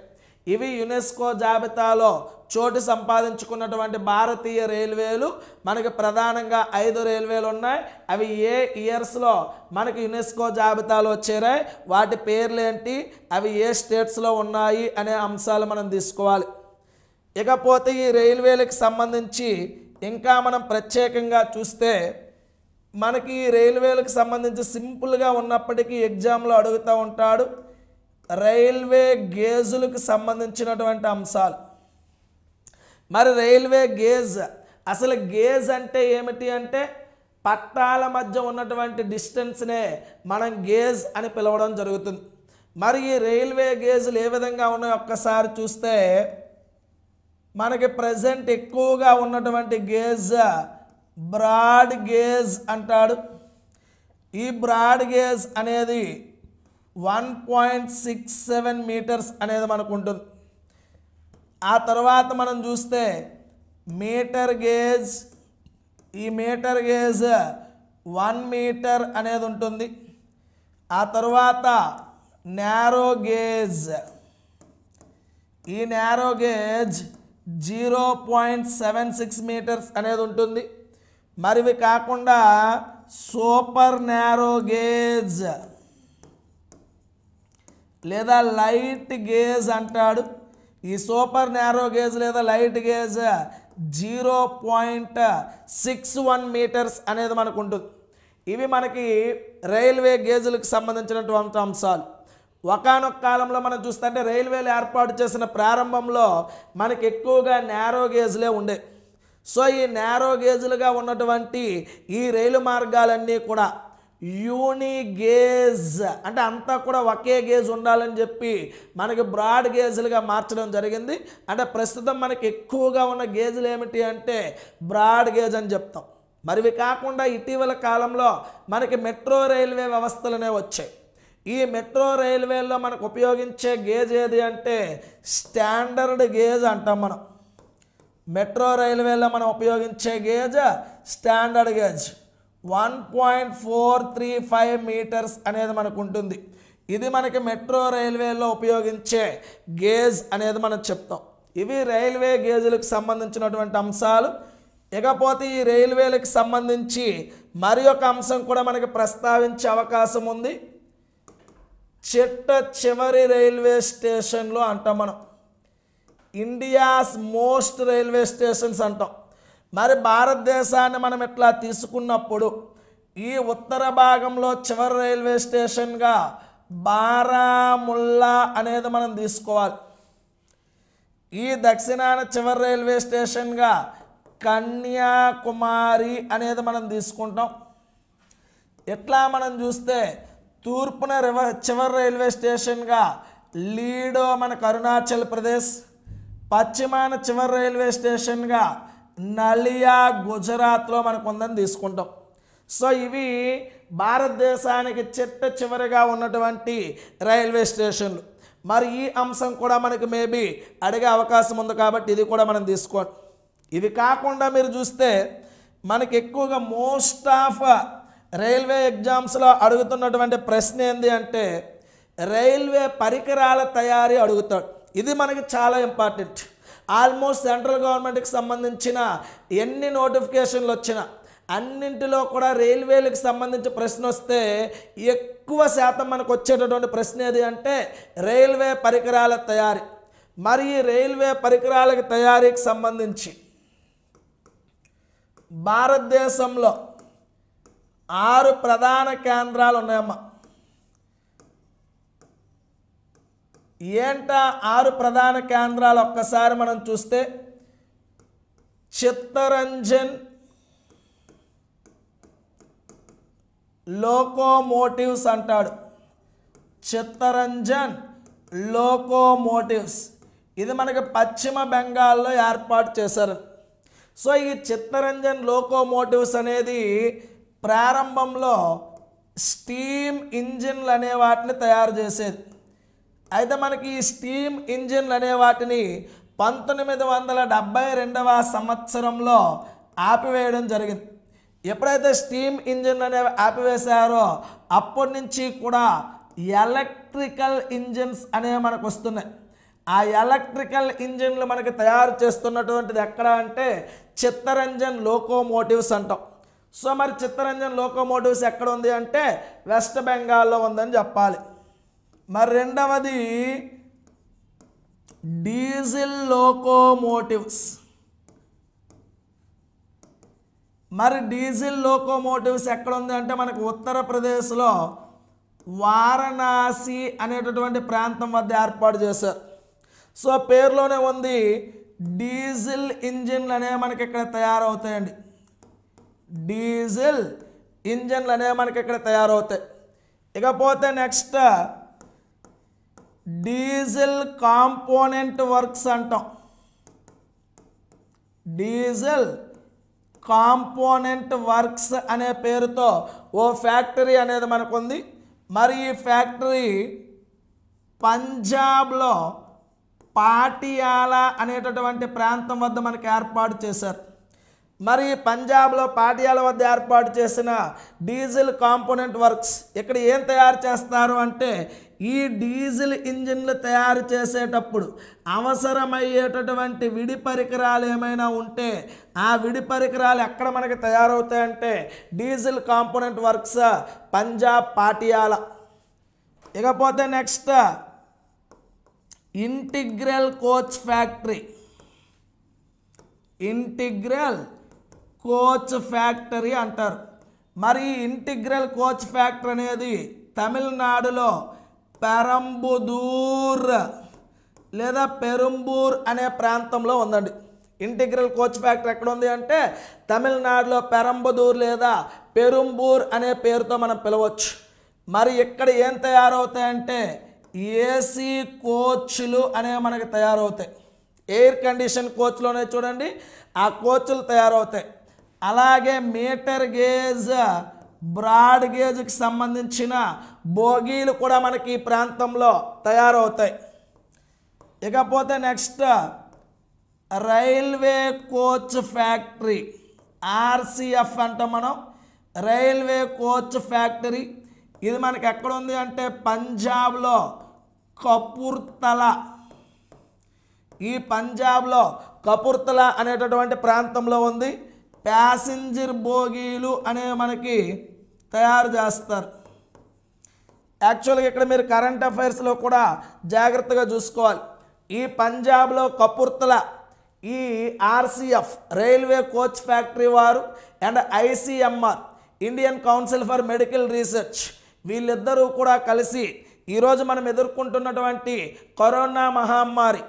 ఇవి యునెస్కో జాబితాలో చోటు సంపాదించుకున్నటువంటి భారతీయ రైల్వేలు మనకి ప్రధానంగా ఐదు రైల్వేలు ఉన్నాయి అవి ఏ ఇయర్స్లో మనకి యునెస్కో జాబితాలో చేరాయి వాటి పేర్లు ఏంటి అవి ఏ స్టేట్స్లో ఉన్నాయి అనే అంశాలు మనం తీసుకోవాలి ఇకపోతే ఈ రైల్వేలకు సంబంధించి ఇంకా మనం ప్రత్యేకంగా చూస్తే మనకి ఈ రైల్వేలకు సంబంధించి సింపుల్గా ఉన్నప్పటికీ ఎగ్జామ్లో అడుగుతూ ఉంటాడు రైల్వే గేజులకు సంబంధించినటువంటి అంశాలు మరి రైల్వే గేజ్ అసలు గేజ్ అంటే ఏమిటి అంటే పట్టాల మధ్య ఉన్నటువంటి డిస్టెన్స్నే మనం గేజ్ అని పిలవడం జరుగుతుంది మరి ఈ రైల్వే గేజ్లు ఏ విధంగా ఉన్నాయో ఒక్కసారి చూస్తే మనకి ప్రజెంట్ ఎక్కువగా ఉన్నటువంటి గేజ్ బ్రాడ్ గేజ్ అంటాడు ఈ బ్రాడ్ గేజ్ అనేది one point six seven metres అనేది మనకు ఉంటుంది ఆ తర్వాత మనం చూస్తే మీటర్ గేజ్ ఈ మీటర్ గేజ్ వన్ మీటర్ అనేది ఉంటుంది ఆ తర్వాత నేరో గేజ్ ఈ narrow gauge zero point seven six metres అనేది ఉంటుంది మరివి కాకుండా సూపర్ నేరో గేజ్ లేదా లైట్ గేజ్ అంటాడు ఈ సూపర్ నేరో గేజ్ లేదా light gauge zero point six one metres అనేది మనకు ఉంటుంది ఇవి మనకి రైల్వే గేజులకు సంబంధించినటువంటి అంశాలు ఒకనొక కాలంలో మనం చూస్తుంటే రైల్వేలు ఏర్పాటు చేసిన ప్రారంభంలో మనకి ఎక్కువగా నేరో గేజ్లే ఉండే సో ఈ నేరో గేజులుగా ఉన్నటువంటి ఈ రైలు మార్గాలన్నీ కూడా యూనిగేజ్ అంటే అంతా కూడా ఒకే గేజ్ ఉండాలని చెప్పి మనకి బ్రాడ్ గేజ్లుగా మార్చడం జరిగింది అంటే ప్రస్తుతం మనకి ఎక్కువగా ఉన్న గేజ్లు ఏమిటి అంటే బ్రాడ్ గేజ్ అని చెప్తాం మరివి కాకుండా ఇటీవల కాలంలో మనకి మెట్రో రైల్వే వ్యవస్థలనే వచ్చాయి ఈ మెట్రో రైల్వేల్లో మనకు ఉపయోగించే గేజ్ ఏది అంటే స్టాండర్డ్ గేజ్ అంటాం మనం మెట్రో రైల్వేలో మనం ఉపయోగించే gauge standard gauge one point four three five metres అనేది మనకు ఉంటుంది ఇది మనకి మెట్రో రైల్వేలో ఉపయోగించే గేజ్ అనేది మనం చెప్తాం ఇవి రైల్వే గేజులకు సంబంధించినటువంటి అంశాలు ఇకపోతే ఈ రైల్వేలకు సంబంధించి మరి ఒక అంశం కూడా మనకి ప్రస్తావించే అవకాశం ఉంది చిట్ట చివరి రైల్వే స్టేషన్లో అంటాం మనం ఇండియాస్ మోస్ట్ రైల్వే స్టేషన్స్ అంటాం మరి భారతదేశాన్ని మనం ఇట్లా తీసుకున్నప్పుడు ఈ ఉత్తర భాగంలో చివరి రైల్వే స్టేషన్గా బారాముల్లా అనేది మనం తీసుకోవాలి ఈ దక్షిణాన చివరి రైల్వే స్టేషన్గా కన్యాకుమారి అనేది మనం తీసుకుంటాం ఎట్లా మనం చూస్తే తూర్పున రివ చివరి రైల్వే స్టేషన్గా లీడో మనకు అరుణాచల్ ప్రదేశ్ పశ్చిమాన చివరి రైల్వే స్టేషన్గా నలియా గుజరాత్లో మనకు ఉందని తీసుకుంటాం సో ఇవి భారతదేశానికి చిట్ట చివరిగా ఉన్నటువంటి రైల్వే స్టేషన్లు మరి ఈ అంశం కూడా మనకి మేబీ అడిగే అవకాశం ఉంది కాబట్టి ఇది కూడా మనం తీసుకో ఇది కాకుండా మీరు చూస్తే మనకి ఎక్కువగా మోస్ట్ ఆఫ్ రైల్వే ఎగ్జామ్స్లో అడుగుతున్నటువంటి ప్రశ్న ఏంది అంటే రైల్వే పరికరాల తయారీ అడుగుతాడు ఇది మనకి చాలా ఇంపార్టెంట్ ఆల్మోస్ట్ సెంట్రల్ గవర్నమెంట్కి సంబంధించిన ఎన్ని నోటిఫికేషన్లు వచ్చినా అన్నింటిలో కూడా రైల్వేలకు సంబంధించి ప్రశ్న వస్తే ఎక్కువ శాతం మనకు వచ్చేటటువంటి ప్రశ్న ఏది అంటే రైల్వే పరికరాల తయారీ మరి రైల్వే పరికరాలకు తయారీకి సంబంధించి భారతదేశంలో ఆరు ప్రధాన కేంద్రాలు ఉన్నాయమ్మా ఏంట ఆరు ప్రధాన కేంద్రాలు ఒక్కసారి మనం చూస్తే చిత్తరంజన్ లోకోమోటివ్స్ అంటాడు చిత్తరంజన్ లోకోమోటివ్స్ ఇది మనకి పశ్చిమ బెంగాల్లో ఏర్పాటు చేశారు సో ఈ చిత్తరంజన్ లోకోమోటివ్స్ అనేది ప్రారంభంలో స్టీమ్ ఇంజిన్లు అనే వాటిని తయారు చేసేది అయితే మనకి ఈ స్టీమ్ ఇంజిన్లు అనే వాటిని పంతొమ్మిది వందల డెబ్బై రెండవ సంవత్సరంలో ఆపివేయడం జరిగింది ఎప్పుడైతే స్టీమ్ ఇంజిన్లు అనేవి ఆపివేశారో అప్పటి నుంచి కూడా ఎలక్ట్రికల్ ఇంజిన్స్ అనేవి మనకు వస్తున్నాయి ఆ ఎలక్ట్రికల్ ఇంజిన్లు మనకి తయారు చేస్తున్నటువంటిది ఎక్కడ అంటే చిత్తరంజన్ లోకోమోటివ్స్ అంటాం సో మరి చిత్తరంజన్ లోకోమోటివ్స్ ఎక్కడ ఉంది అంటే వెస్ట్ బెంగాల్లో ఉందని చెప్పాలి మరి రెండవది డీజిల్ లోకోమోటివ్స్ మరి డీజిల్ లోకోమోటివ్స్ ఎక్కడ ఉంది అంటే మనకు ఉత్తరప్రదేశ్లో వారణాసి అనేటటువంటి ప్రాంతం వద్ద ఏర్పాటు చేశారు సో పేరులోనే ఉంది డీజిల్ ఇంజిన్లు అనేవి మనకి ఇక్కడ తయారవుతాయండి డీజిల్ ఇంజన్లు అనేవి మనకి ఇక్కడ తయారవుతాయి ఇకపోతే నెక్స్ట్ డీజిల్ కాంపోనెంట్ వర్క్స్ అంటాం డీజిల్ కాంపోనెంట్ వర్క్స్ అనే పేరుతో ఓ ఫ్యాక్టరీ అనేది మనకుంది మరి ఈ ఫ్యాక్టరీ పంజాబ్లో పాటియాలా అనేటటువంటి ప్రాంతం వద్ద మనకు ఏర్పాటు చేశారు మరి పంజాబ్లో పాటియాల వద్ద ఏర్పాటు చేసిన డీజిల్ కాంపోనెంట్ వర్క్స్ ఇక్కడ ఏం తయారు చేస్తారు అంటే ఈ డీజిల్ ఇంజిన్లు తయారు చేసేటప్పుడు అవసరమయ్యేటటువంటి విడి పరికరాలు ఏమైనా ఉంటే ఆ విడి పరికరాలు ఎక్కడ మనకి తయారవుతాయంటే diesel component works Punjab Patiala ఇకపోతే next integral coach factory integral coach factory అంటారు మరి ఇంటిగ్రల్ కోచ్ ఫ్యాక్టరీ అనేది తమిళనాడులో పెరంబుదూర్ లేదా పెరుంబూర్ అనే ప్రాంతంలో ఉందండి ఇంటిగ్రల్ కోచ్ ఫ్యాక్టరీ ఎక్కడ ఉంది అంటే తమిళనాడులో పెరంబదూర్ లేదా పెరుంబూర్ అనే పేరుతో మనం పిలవచ్చు మరి ఇక్కడ ఏం తయారవుతాయంటే ఏసీ కోచ్లు అనేవి మనకి తయారవుతాయి ఎయిర్ కండిషన్ కోచ్లోనే చూడండి ఆ కోచ్లు తయారవుతాయి అలాగే మీటర్ గేజ్ బ్రాడ్ గేజ్కి సంబంధించిన బోగీలు కూడా మనకి ఈ ప్రాంతంలో తయారవుతాయి ఇకపోతే next railway coach factory RCF అంట మనం రైల్వే కోచ్ ఫ్యాక్టరీ ఇది మనకి ఎక్కడ ఉంది అంటే పంజాబ్లో కపూర్తల ఈ పంజాబ్లో కపూర్తల అనేటటువంటి ప్రాంతంలో ఉంది ప్యాసింజర్ బోగీలు అనే మనకి తయారు చేస్తారు యాక్చువల్గా ఇక్కడ మీరు కరెంట్ అఫైర్స్లో కూడా జాగ్రత్తగా చూసుకోవాలి ఈ పంజాబ్లో కపుర్తల ఈ ఆర్సీఎఫ్ రైల్వే కోచ్ ఫ్యాక్టరీ వారు and ICMR Indian council for medical research వీళ్ళిద్దరూ కూడా కలిసి ఈరోజు మనం ఎదుర్కొంటున్నటువంటి కరోనా మహమ్మారి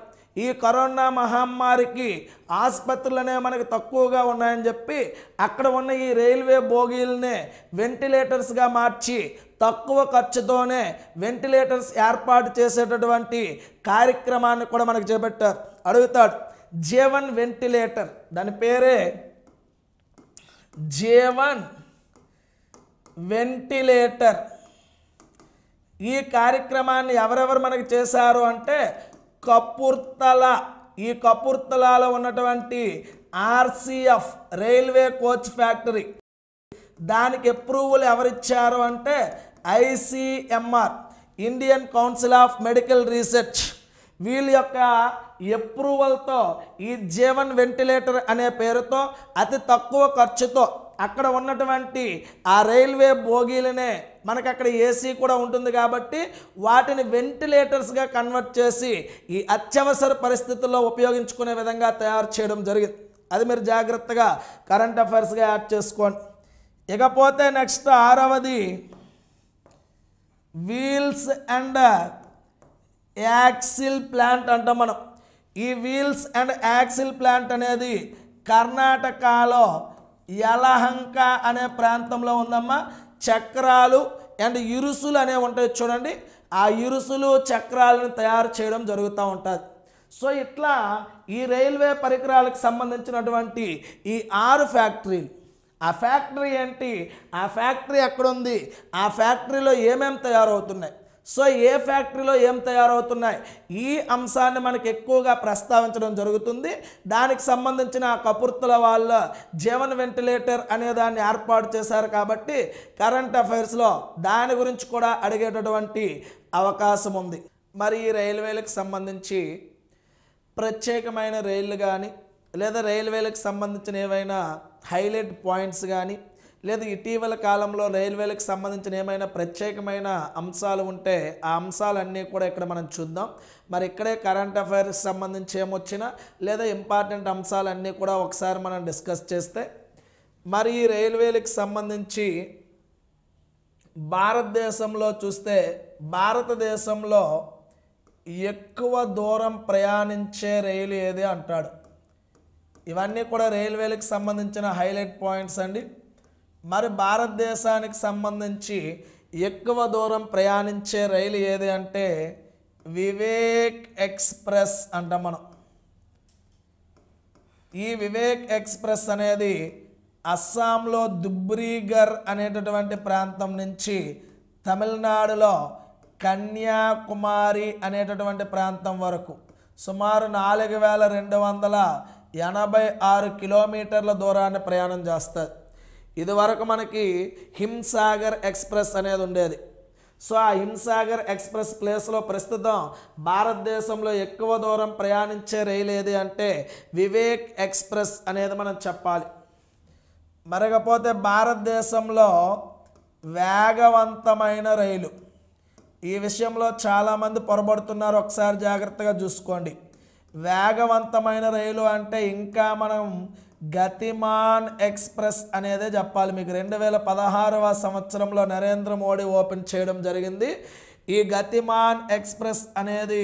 ఈ కరోనా మహమ్మారికి ఆసుపత్రులు అనేవి మనకు తక్కువగా ఉన్నాయని చెప్పి అక్కడ ఉన్న ఈ రైల్వే బోగీలనే వెంటిలేటర్స్గా మార్చి తక్కువ ఖర్చుతోనే వెంటిలేటర్స్ ఏర్పాటు చేసేటటువంటి కార్యక్రమాన్ని కూడా మనకు చేపట్టారు అడుగుతాడు జీవన్ వెంటిలేటర్ దాని పేరే జీవన్ వెంటిలేటర్ ఈ కార్యక్రమాన్ని ఎవరెవరు మనకు చేశారు అంటే కపుర్తల ఈ కపుర్తలాలో ఉన్నటువంటి ఆర్సిఎఫ్ రైల్వే కోచ్ ఫ్యాక్టరీ దానికి అప్రూవల్ ఎవరిచ్చారు అంటే ICMR Indian council of medical research వీళ్ళ యొక్క అప్రూవల్తో ఈ జీవన్ వెంటిలేటర్ అనే పేరుతో అతి తక్కువ ఖర్చుతో అక్కడ ఉన్నటువంటి ఆ రైల్వే బోగీలనే మనకు అక్కడ ఏసీ కూడా ఉంటుంది కాబట్టి వాటిని వెంటిలేటర్స్గా కన్వర్ట్ చేసి ఈ అత్యవసర పరిస్థితుల్లో ఉపయోగించుకునే విధంగా తయారు చేయడం జరిగింది అది మీరు జాగ్రత్తగా కరెంట్ అఫైర్స్గా యాడ్ చేసుకోండి ఇకపోతే నెక్స్ట్ ఆరవది వీల్స్ అండ్ యాక్సిల్ ప్లాంట్ అంటాం మనం ఈ వీల్స్ అండ్ యాక్సిల్ ప్లాంట్ అనేది కర్ణాటకలో యలహంక అనే ప్రాంతంలో ఉందమ్మా చక్రాలు అండ్ ఇరుసులు అనేవి ఉంటాయి చూడండి ఆ ఇరుసులు చక్రాలను తయారు చేయడం జరుగుతూ ఉంటుంది సో ఇట్లా ఈ రైల్వే పరికరాలకు సంబంధించినటువంటి ఈ ఆరు ఫ్యాక్టరీలు ఆ ఫ్యాక్టరీ ఏంటి ఆ ఫ్యాక్టరీ ఎక్కడుంది ఆ ఫ్యాక్టరీలో ఏమేమి తయారవుతున్నాయి సో ఏ ఫ్యాక్టరీలో ఏం తయారవుతున్నాయి ఈ అంశాన్ని మనకి ఎక్కువగా ప్రస్తావించడం జరుగుతుంది దానికి సంబంధించిన కపుర్తుల వాళ్ళ జీవన్ వెంటిలేటర్ అనే దాన్ని ఏర్పాటు చేశారు కాబట్టి కరెంట్ అఫైర్స్లో దాని గురించి కూడా అడిగేటటువంటి అవకాశం ఉంది మరి ఈ రైల్వేలకు సంబంధించి ప్రత్యేకమైన రైళ్ళు కానీ లేదా రైల్వేలకు సంబంధించిన ఏవైనా హైలైట్ పాయింట్స్ కానీ లేదా ఇటీవల కాలంలో రైల్వేలకు సంబంధించిన ఏమైనా ప్రత్యేకమైన అంశాలు ఉంటే ఆ అంశాలన్నీ కూడా ఇక్కడ మనం చూద్దాం మరి ఇక్కడే కరెంట్ అఫైర్స్ సంబంధించి ఏమొచ్చినా లేదా ఇంపార్టెంట్ అంశాలన్నీ కూడా ఒకసారి మనం డిస్కస్ చేస్తే మరి ఈ రైల్వేలకు సంబంధించి భారతదేశంలో చూస్తే భారతదేశంలో ఎక్కువ దూరం ప్రయాణించే రైలు ఏది అంటాడు ఇవన్నీ కూడా రైల్వేలకు సంబంధించిన హైలైట్ పాయింట్స్ అండి మరి భారతదేశానికి సంబంధించి ఎక్కువ దూరం ప్రయాణించే రైలు ఏది అంటే వివేక్ ఎక్స్ప్రెస్ అంటాం మనం ఈ వివేక్ ఎక్స్ప్రెస్ అనేది అస్సాంలో దుబ్రీగర్ అనేటటువంటి ప్రాంతం నుంచి తమిళనాడులో కన్యాకుమారి అనేటటువంటి ప్రాంతం వరకు సుమారు నాలుగు వేల రెండు వందల ఎనభై ఆరు కిలోమీటర్ల దూరాన్ని ప్రయాణం చేస్తుంది ఇదివరకు మనకి హింసాగర్ ఎక్స్ప్రెస్ అనేది ఉండేది సో ఆ హింసాగర్ ఎక్స్ప్రెస్ ప్లేస్లో ప్రస్తుతం భారతదేశంలో ఎక్కువ దూరం ప్రయాణించే రైలు ఏది అంటే వివేక్ ఎక్స్ప్రెస్ అనేది మనం చెప్పాలి మరకపోతే భారతదేశంలో వేగవంతమైన రైలు ఈ విషయంలో చాలామంది పొరబడుతున్నారు ఒకసారి జాగ్రత్తగా చూసుకోండి వేగవంతమైన రైలు అంటే ఇంకా మనం గతిమాన్ ఎక్స్ప్రెస్ అనేదే చెప్పాలి మీకు రెండు వేల పదహారవ సంవత్సరంలో నరేంద్ర మోడీ ఓపెన్ చేయడం జరిగింది ఈ గతిమాన్ ఎక్స్ప్రెస్ అనేది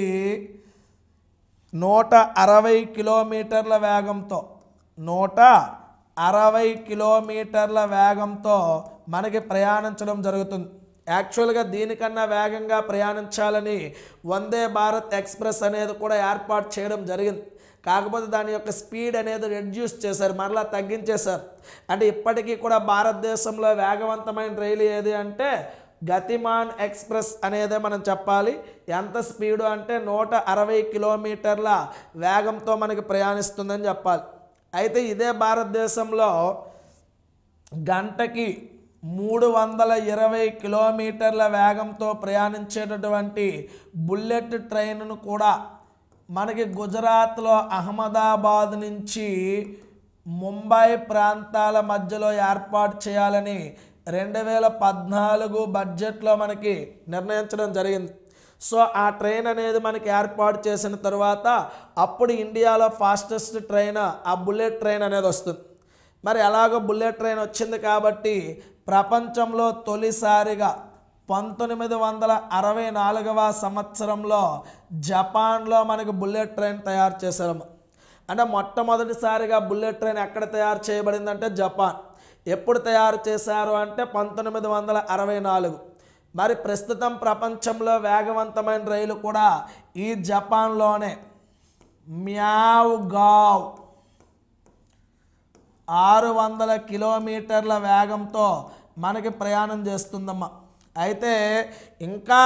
నూట అరవై కిలోమీటర్ల వేగంతో నూట అరవై కిలోమీటర్ల వేగంతో మనకి ప్రయాణించడం జరుగుతుంది యాక్చువల్గా దీనికన్నా వేగంగా ప్రయాణించాలని వందే భారత్ ఎక్స్ప్రెస్ అనేది కూడా ఏర్పాటు చేయడం జరిగింది కాకపోతే దాని యొక్క స్పీడ్ అనేది రెడ్యూస్ చేశారు మరలా తగ్గించేశారు అంటే ఇప్పటికీ కూడా భారతదేశంలో వేగవంతమైన రైలు ఏది అంటే గతిమాన్ ఎక్స్ప్రెస్ అనేదే మనం చెప్పాలి ఎంత స్పీడు అంటే నూట అరవై కిలోమీటర్ల వేగంతో మనకి ప్రయాణిస్తుందని చెప్పాలి అయితే ఇదే భారతదేశంలో గంటకి మూడు వందల ఇరవై కిలోమీటర్ల వేగంతో ప్రయాణించేటటువంటి బుల్లెట్ ట్రైన్ను కూడా మనకి గుజరాత్లో అహ్మదాబాద్ నుంచి ముంబై ప్రాంతాల మధ్యలో ఏర్పాటు చేయాలని రెండు వేల పద్నాలుగు బడ్జెట్లో మనకి నిర్ణయించడం జరిగింది సో ఆ ట్రైన్ అనేది మనకి ఏర్పాటు చేసిన తర్వాత అప్పుడు ఇండియాలో ఫాస్టెస్ట్ ట్రైన్ ఆ బుల్లెట్ ట్రైన్ అనేది వస్తుంది మరి ఎలాగో బుల్లెట్ ట్రైన్ వచ్చింది కాబట్టి ప్రపంచంలో తొలిసారిగా పంతొమ్మిది వందల అరవై నాలుగవ సంవత్సరంలో జపాన్లో మనకు బుల్లెట్ ట్రైన్ తయారు చేశారు అంటే మొట్టమొదటిసారిగా బుల్లెట్ ట్రైన్ ఎక్కడ తయారు చేయబడిందంటే జపాన్ ఎప్పుడు తయారు చేశారు అంటే పంతొమ్మిది వందల అరవై నాలుగు మరి ప్రస్తుతం ప్రపంచంలో వేగవంతమైన రైలు కూడా ఈ జపాన్లోనే మ్యావ్ గావ్ ఆరు వందల కిలోమీటర్ల వేగంతో మనకి ప్రయాణం చేస్తుందమ్మా అయితే ఇంకా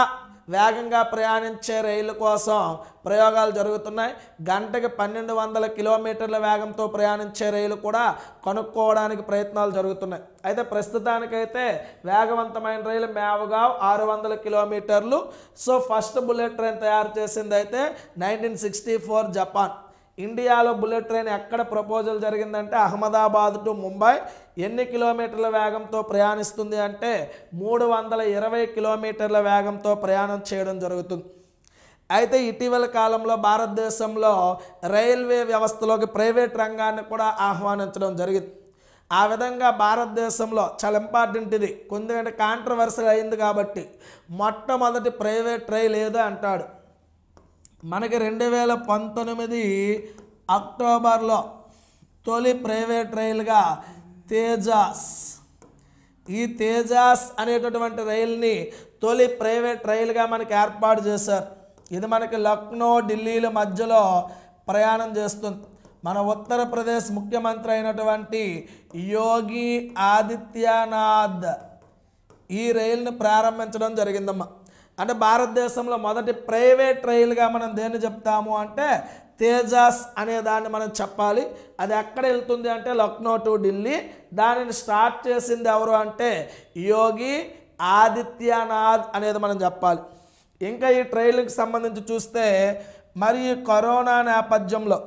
వేగంగా ప్రయాణించే రైలు కోసం ప్రయోగాలు జరుగుతున్నాయి గంటకి పన్నెండు వందల కిలోమీటర్ల వేగంతో ప్రయాణించే రైలు కూడా కనుక్కోవడానికి ప్రయత్నాలు జరుగుతున్నాయి అయితే ప్రస్తుతానికైతే వేగవంతమైన రైలు మేవగావ్ ఆరు వందల కిలోమీటర్లు సో ఫస్ట్ బుల్లెట్ ట్రైన్ తయారు చేసింది అయితే నైన్టీన్ సిక్స్టీ ఫోర్ జపాన్ ఇండియాలో బుల్లెట్ ట్రైన్ ఎక్కడ ప్రపోజల్ జరిగిందంటే అహ్మదాబాద్ టు ముంబై ఎన్ని కిలోమీటర్ల వేగంతో ప్రయాణిస్తుంది అంటే మూడు వందల ఇరవై కిలోమీటర్ల వేగంతో ప్రయాణం చేయడం జరుగుతుంది అయితే ఇటీవల కాలంలో భారతదేశంలో రైల్వే వ్యవస్థలోకి ప్రైవేట్ రంగాన్ని కూడా ఆహ్వానించడం జరిగింది ఆ విధంగా భారతదేశంలో చాలా ఇంపార్టెంట్ ఇది కొంచెం కాంట్రవర్సీ అయింది కాబట్టి మొట్టమొదటి ప్రైవేట్ రైల్ ఏదో అంటాడు మనకి రెండు వేల పంతొమ్మిది అక్టోబర్లో తొలి ప్రైవేట్ రైలుగా తేజాస్ ఈ తేజాస్ అనేటటువంటి రైల్ని తొలి ప్రైవేట్ రైలుగా మనకి ఏర్పాటు చేశారు ఇది మనకి లక్నో ఢిల్లీల మధ్యలో ప్రయాణం చేస్తుంది మన ఉత్తరప్రదేశ్ ముఖ్యమంత్రి అయినటువంటి యోగి ఆదిత్యనాథ్ ఈ రైలును ప్రారంభించడం జరిగిందమ్మా అంటే భారతదేశంలో మొదటి ప్రైవేట్ రైలుగా మనం దేన్ని చెప్తాము అంటే తేజాస్ అనే దాన్ని మనం చెప్పాలి అది ఎక్కడ వెళ్తుంది అంటే లక్నో టు ఢిల్లీ దానిని స్టార్ట్ చేసింది ఎవరు అంటే యోగి ఆదిత్యనాథ్ అనేది మనం చెప్పాలి ఇంకా ఈ ట్రైన్కి సంబంధించి చూస్తే మరి కరోనా నేపథ్యంలో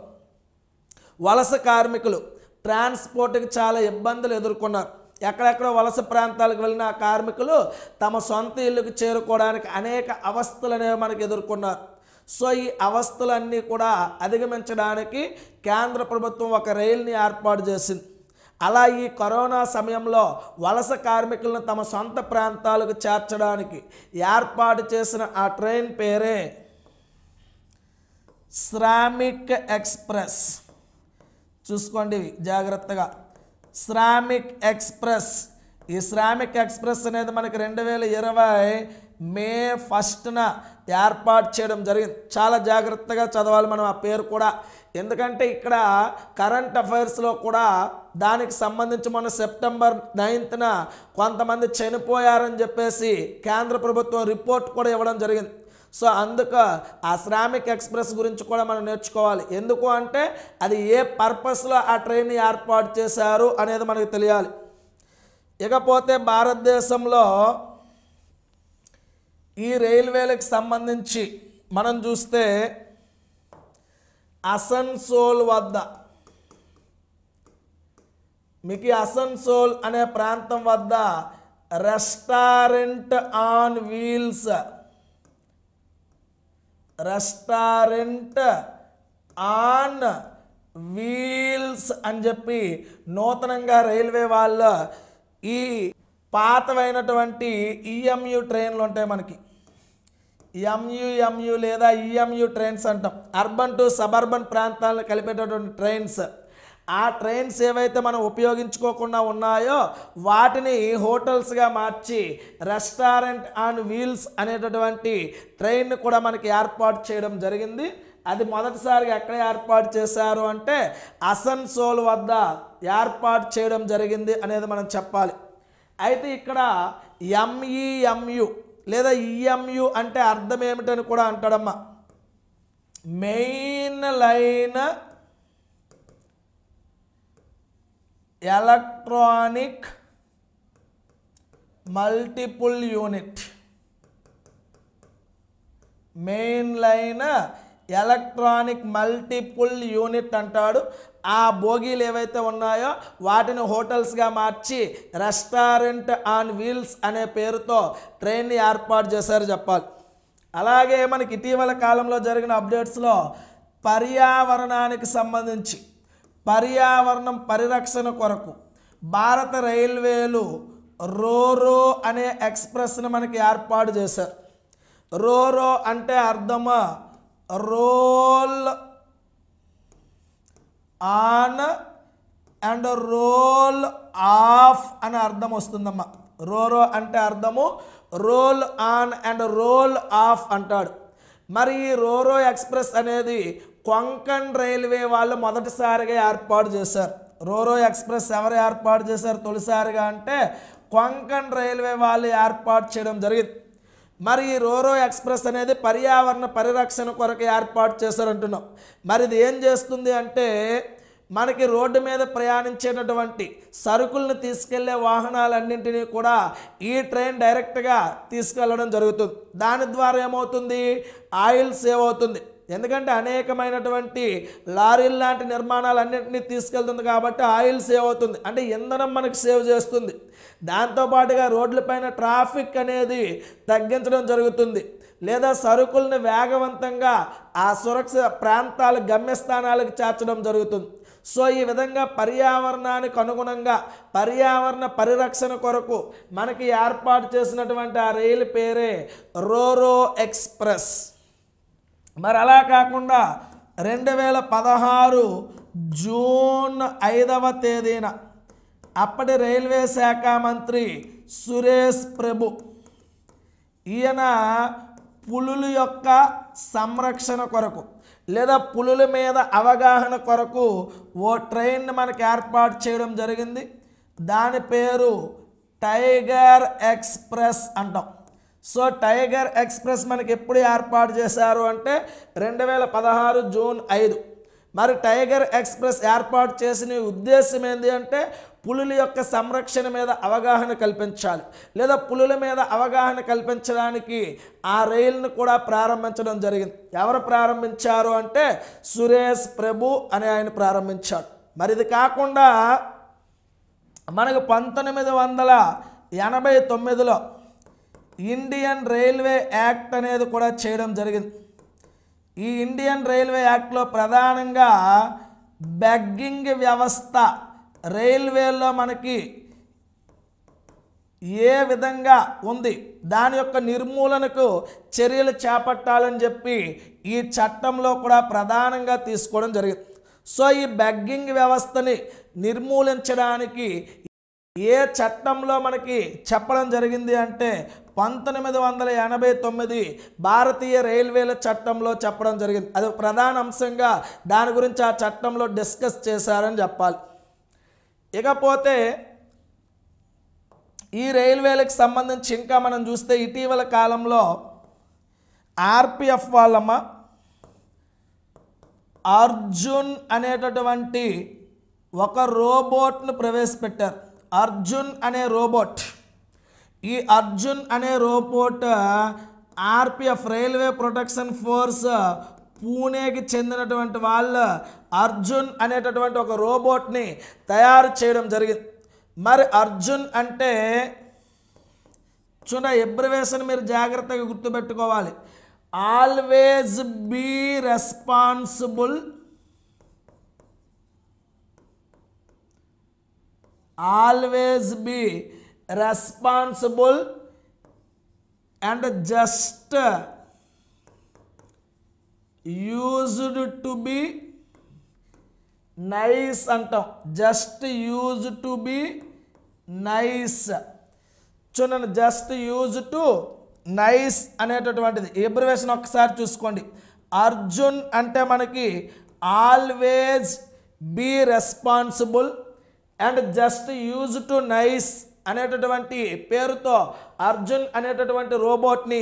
వలస కార్మికులు ట్రాన్స్పోర్ట్కి చాలా ఇబ్బందులు ఎదుర్కొన్నారు ఎక్కడెక్కడో వలస ప్రాంతాలకు వెళ్ళిన కార్మికులు తమ సొంత ఇల్లుకు చేరుకోవడానికి అనేక అవస్థలు అనేవి మనకు ఎదుర్కొన్నారు సో ఈ అవస్థలన్నీ కూడా అధిగమించడానికి కేంద్ర ప్రభుత్వం ఒక రైల్ని ఏర్పాటు చేసింది అలా ఈ కరోనా సమయంలో వలస కార్మికులను తమ సొంత ప్రాంతాలకు చేర్చడానికి ఏర్పాటు చేసిన ఆ ట్రైన్ పేరే శ్రామిక్ ఎక్స్ప్రెస్ చూసుకోండి జాగ్రత్తగా శ్రామిక్ ఎక్స్ప్రెస్ ఈ శ్రామిక్ ఎక్స్ప్రెస్ అనేది మనకి రెండు వేల ఇరవై మే ఫస్ట్న ఏర్పాటు చేయడం జరిగింది చాలా జాగ్రత్తగా చదవాలి మనం ఆ పేరు కూడా ఎందుకంటే ఇక్కడ కరెంట్ అఫైర్స్లో కూడా దానికి సంబంధించి మన సెప్టెంబర్ నైన్త్న కొంతమంది చనిపోయారని చెప్పేసి కేంద్ర ప్రభుత్వం రిపోర్ట్ కూడా ఇవ్వడం జరిగింది సో అందుకు ఆ శ్రామిక్ ఎక్స్ప్రెస్ గురించి కూడా మనం నేర్చుకోవాలి ఎందుకు అంటే అది ఏ పర్పస్లో ఆ ట్రైన్ ఏర్పాటు చేశారు అనేది మనకు తెలియాలి ఇకపోతే భారతదేశంలో ఈ రైల్వేలకు సంబంధించి మనం చూస్తే అసన్సోల్ వద్ద మీకు అసన్సోల్ అనే ప్రాంతం వద్ద restaurant on wheels restaurant on wheels అని చెప్పి నూతనంగా రైల్వే వాళ్ళ ఈ పాతమైనటువంటి ఈఎంయు ట్రైన్లు ఉంటాయి మనకి ఎంయుఎంయూ లేదా ఈఎంయు ట్రైన్స్ అంటాం అర్బన్ టు సబర్బన్ ప్రాంతాలను కలిపేటటువంటి ట్రైన్స్ ఆ ట్రైన్స్ ఏవైతే మనం ఉపయోగించుకోకుండా ఉన్నాయో వాటిని హోటల్స్గా మార్చి రెస్టారెంట్ ఆన్ వీల్స్ అనేటటువంటి ట్రైన్ కూడా మనకి ఏర్పాటు చేయడం జరిగింది అది మొదటిసారిగా ఎక్కడ ఏర్పాటు చేశారు అంటే అసన్సోల్ వద్ద ఏర్పాటు చేయడం జరిగింది అనేది మనం చెప్పాలి అయితే ఇక్కడ ఎంఈఎంయు లేదా ఈఎంయు e అంటే అర్థం ఏమిటని కూడా అంటాడమ్మా main line electronic multiple unit main line electronic multiple unit అంటాడు ఆ బోగీలు ఏవైతే ఉన్నాయో వాటిని హోటల్స్గా మార్చి రెస్టారెంట్ ఆన్ వీల్స్ అనే పేరుతో ట్రైన్ని ఏర్పాటు చేశారు చెప్పాలి అలాగే మనకి ఇటీవల కాలంలో జరిగిన అప్డేట్స్లో పర్యావరణానికి సంబంధించి పర్యావరణం పరిరక్షణ కొరకు భారత రైల్వేలు రోరో అనే ఎక్స్ప్రెస్ని మనకి ఏర్పాటు చేశారు రోరో అంటే అర్థమా roll on and roll off అనే అర్థం వస్తుందమ్మా రోరో అంటే అర్థము roll on and roll off అంటాడు మరి ఈ రోరో ఎక్స్ప్రెస్ అనేది కొంకణ్ రైల్వే వాళ్ళు మొదటిసారిగా ఏర్పాటు చేశారు రోరో ఎక్స్ప్రెస్ ఎవరు ఏర్పాటు చేశారు తొలిసారిగా అంటే కొంకణ్ రైల్వే వాళ్ళు ఏర్పాటు చేయడం జరిగింది మరి ఈ రోరో ఎక్స్ప్రెస్ అనేది పర్యావరణ పరిరక్షణ కొరకు ఏర్పాటు చేశారంటున్నాం మరి ఇది ఏం చేస్తుంది అంటే మనకి రోడ్డు మీద ప్రయాణించేటటువంటి సరుకులను తీసుకెళ్లే వాహనాలన్నింటినీ కూడా ఈ ట్రైన్ డైరెక్ట్గా తీసుకెళ్ళడం జరుగుతుంది దాని ద్వారా ఏమవుతుంది ఆయిల్ సేవ్ అవుతుంది ఎందుకంటే అనేకమైనటువంటి లారీలు లాంటి నిర్మాణాలు అన్నింటినీ తీసుకెళ్తుంది కాబట్టి ఆయిల్ సేవ్ అవుతుంది అంటే ఇంధనం మనకు సేవ్ చేస్తుంది దాంతోపాటుగా రోడ్లపైన ట్రాఫిక్ అనేది తగ్గించడం జరుగుతుంది లేదా సరుకుల్ని వేగవంతంగా ఆ సురక్షిత ప్రాంతాలు గమ్యస్థానాలకు చేర్చడం జరుగుతుంది సో ఈ విధంగా పర్యావరణానికి అనుగుణంగా పర్యావరణ పరిరక్షణ కొరకు మనకి ఏర్పాటు చేసినటువంటి ఆ రైలు పేరే రోరో ఎక్స్ప్రెస్ మరి అలా కాకుండా రెండు వేల పదహారు జూన్ ఐదవ తేదీన అప్పటి రైల్వే శాఖ మంత్రి సురేష్ ప్రభు ఈయన పులుల యొక్క సంరక్షణ కొరకు లేదా పులుల మీద అవగాహన కొరకు ఓ ట్రైన్ మనకు ఏర్పాటు చేయడం జరిగింది దాని పేరు టైగర్ ఎక్స్ప్రెస్ అంటాం సో టైగర్ ఎక్స్ప్రెస్ మనకి ఎప్పుడు ఏర్పాటు చేశారు అంటే రెండు వేల పదహారు జూన్ ఐదు మరి టైగర్ ఎక్స్ప్రెస్ ఏర్పాటు చేసిన ఉద్దేశం ఏంటి అంటే పులుల యొక్క సంరక్షణ మీద అవగాహన కల్పించాలి లేదా పులుల మీద అవగాహన కల్పించడానికి ఆ రైలును కూడా ప్రారంభించడం జరిగింది ఎవరు ప్రారంభించారు అంటే సురేష్ ప్రభు అని ఆయన ప్రారంభించాడు మరి ఇది కాకుండా మనకు పంతొమ్మిది వందల ఎనభై తొమ్మిదిలో ఇండియన్ రైల్వే యాక్ట్ అనేది కూడా చేయడం జరిగింది ఈ ఇండియన్ రైల్వే యాక్ట్లో ప్రధానంగా బెగ్గింగ్ వ్యవస్థ రైల్వేలో మనకి ఏ విధంగా ఉంది దాని యొక్క నిర్మూలనకు చర్యలు చేపట్టాలని చెప్పి ఈ చట్టంలో కూడా ప్రధానంగా తీసుకోవడం జరిగింది సో ఈ బెగ్గింగ్ వ్యవస్థని నిర్మూలించడానికి ఏ చట్టంలో మనకి చెప్పడం జరిగింది అంటే పంతొమ్మిది వందల ఎనభై తొమ్మిది భారతీయ రైల్వేల చట్టంలో చెప్పడం జరిగింది అది ప్రధాన అంశంగా దాని గురించి ఆ చట్టంలో డిస్కస్ చేశారని చెప్పాలి ఇకపోతే ఈ రైల్వేలకు సంబంధించి ఇంకా మనం చూస్తే ఇటీవల కాలంలో ఆర్పిఎఫ్ వాళ్ళమ్మ అర్జున్ అనేటటువంటి ఒక రోబోట్ను ప్రవేశపెట్టారు అర్జున్ అనే రోబోట్ ఈ అర్జున్ అనే robot RPF railway protection force పూణేకి చెందినటువంటి వాళ్ళు అర్జున్ అనేటటువంటి ఒక రోబోట్ని తయారు చేయడం జరిగింది మరి అర్జున్ అంటే చూడ ఎబ్రివేషన్ మీరు జాగ్రత్తగా గుర్తుపెట్టుకోవాలి always be responsible always be responsible and just used to be nice అంటాం just use to be nice చూడండి జస్ట్ యూజ్ టు నైస్ అనేటటువంటిది ఎబ్రివేషన్ ఒకసారి చూసుకోండి అర్జున్ అంటే మనకి always be responsible and just use to nice అనేటటువంటి పేరుతో అర్జున్ అనేటటువంటి రోబోట్ని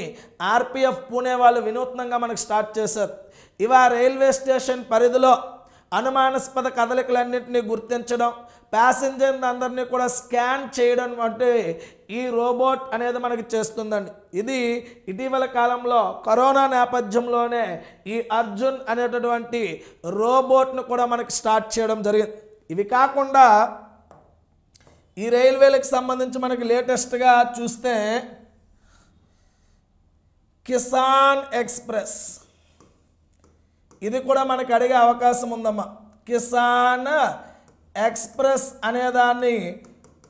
ఆర్పిఎఫ్ పూణే వాళ్ళు వినూత్నంగా మనకు స్టార్ట్ చేశారు ఇవా రైల్వే స్టేషన్ పరిధిలో అనుమానాస్పద కదలికలన్నింటినీ గుర్తించడం ప్యాసింజర్ని అందరినీ కూడా స్కాన్ చేయడం వంటి ఈ రోబోట్ అనేది మనకి చేస్తుందండి ఇది ఇటీవల కాలంలో కరోనా నేపథ్యంలోనే ఈ అర్జున్ అనేటటువంటి రోబోట్ను కూడా మనకి స్టార్ట్ చేయడం జరిగింది ఇవి కాకుండా ఈ రైల్వేలకు సంబంధించి మనకి లేటెస్ట్గా చూస్తే కిసాన్ ఎక్స్ప్రెస్ ఇది కూడా మనకు అడిగే అవకాశం ఉందమ్మా కిసాన్ ఎక్స్ప్రెస్ అనేదాన్ని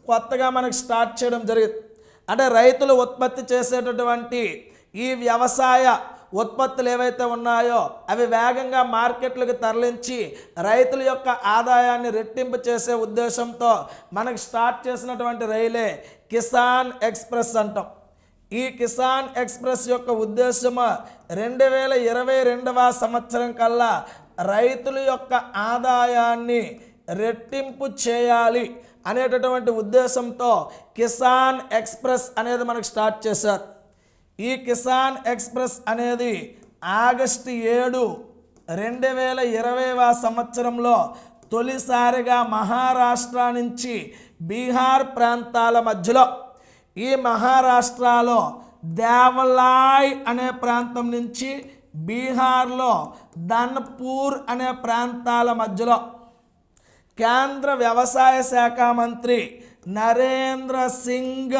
కొత్తగా మనకు స్టార్ట్ చేయడం జరిగింది అంటే రైతులు ఉత్పత్తి చేసేటటువంటి ఈ వ్యవసాయ ఉత్పత్తులు ఏవైతే ఉన్నాయో అవి వేగంగా మార్కెట్లకు తరలించి రైతుల యొక్క ఆదాయాన్ని రెట్టింపు చేసే ఉద్దేశంతో మనకు స్టార్ట్ చేసినటువంటి రైలే కిసాన్ ఎక్స్ప్రెస్ అంటాం ఈ కిసాన్ ఎక్స్ప్రెస్ యొక్క ఉద్దేశము రెండు వేల ఇరవై రెండవ సంవత్సరం కల్లా రైతుల యొక్క ఆదాయాన్ని రెట్టింపు చేయాలి అనేటటువంటి ఉద్దేశంతో కిసాన్ ఎక్స్ప్రెస్ అనేది మనకు స్టార్ట్ చేశారు ఈ కిసాన్ ఎక్స్ప్రెస్ అనేది ఆగస్టు ఏడు రెండు వేల ఇరవైవ సంవత్సరంలో తొలిసారిగా మహారాష్ట్ర నుంచి బీహార్ ప్రాంతాల మధ్యలో ఈ మహారాష్ట్రలో దేవలాయ్ అనే ప్రాంతం నుంచి బీహార్లో ధన్పూర్ అనే ప్రాంతాల మధ్యలో కేంద్ర వ్యవసాయ శాఖ మంత్రి Narendra Singh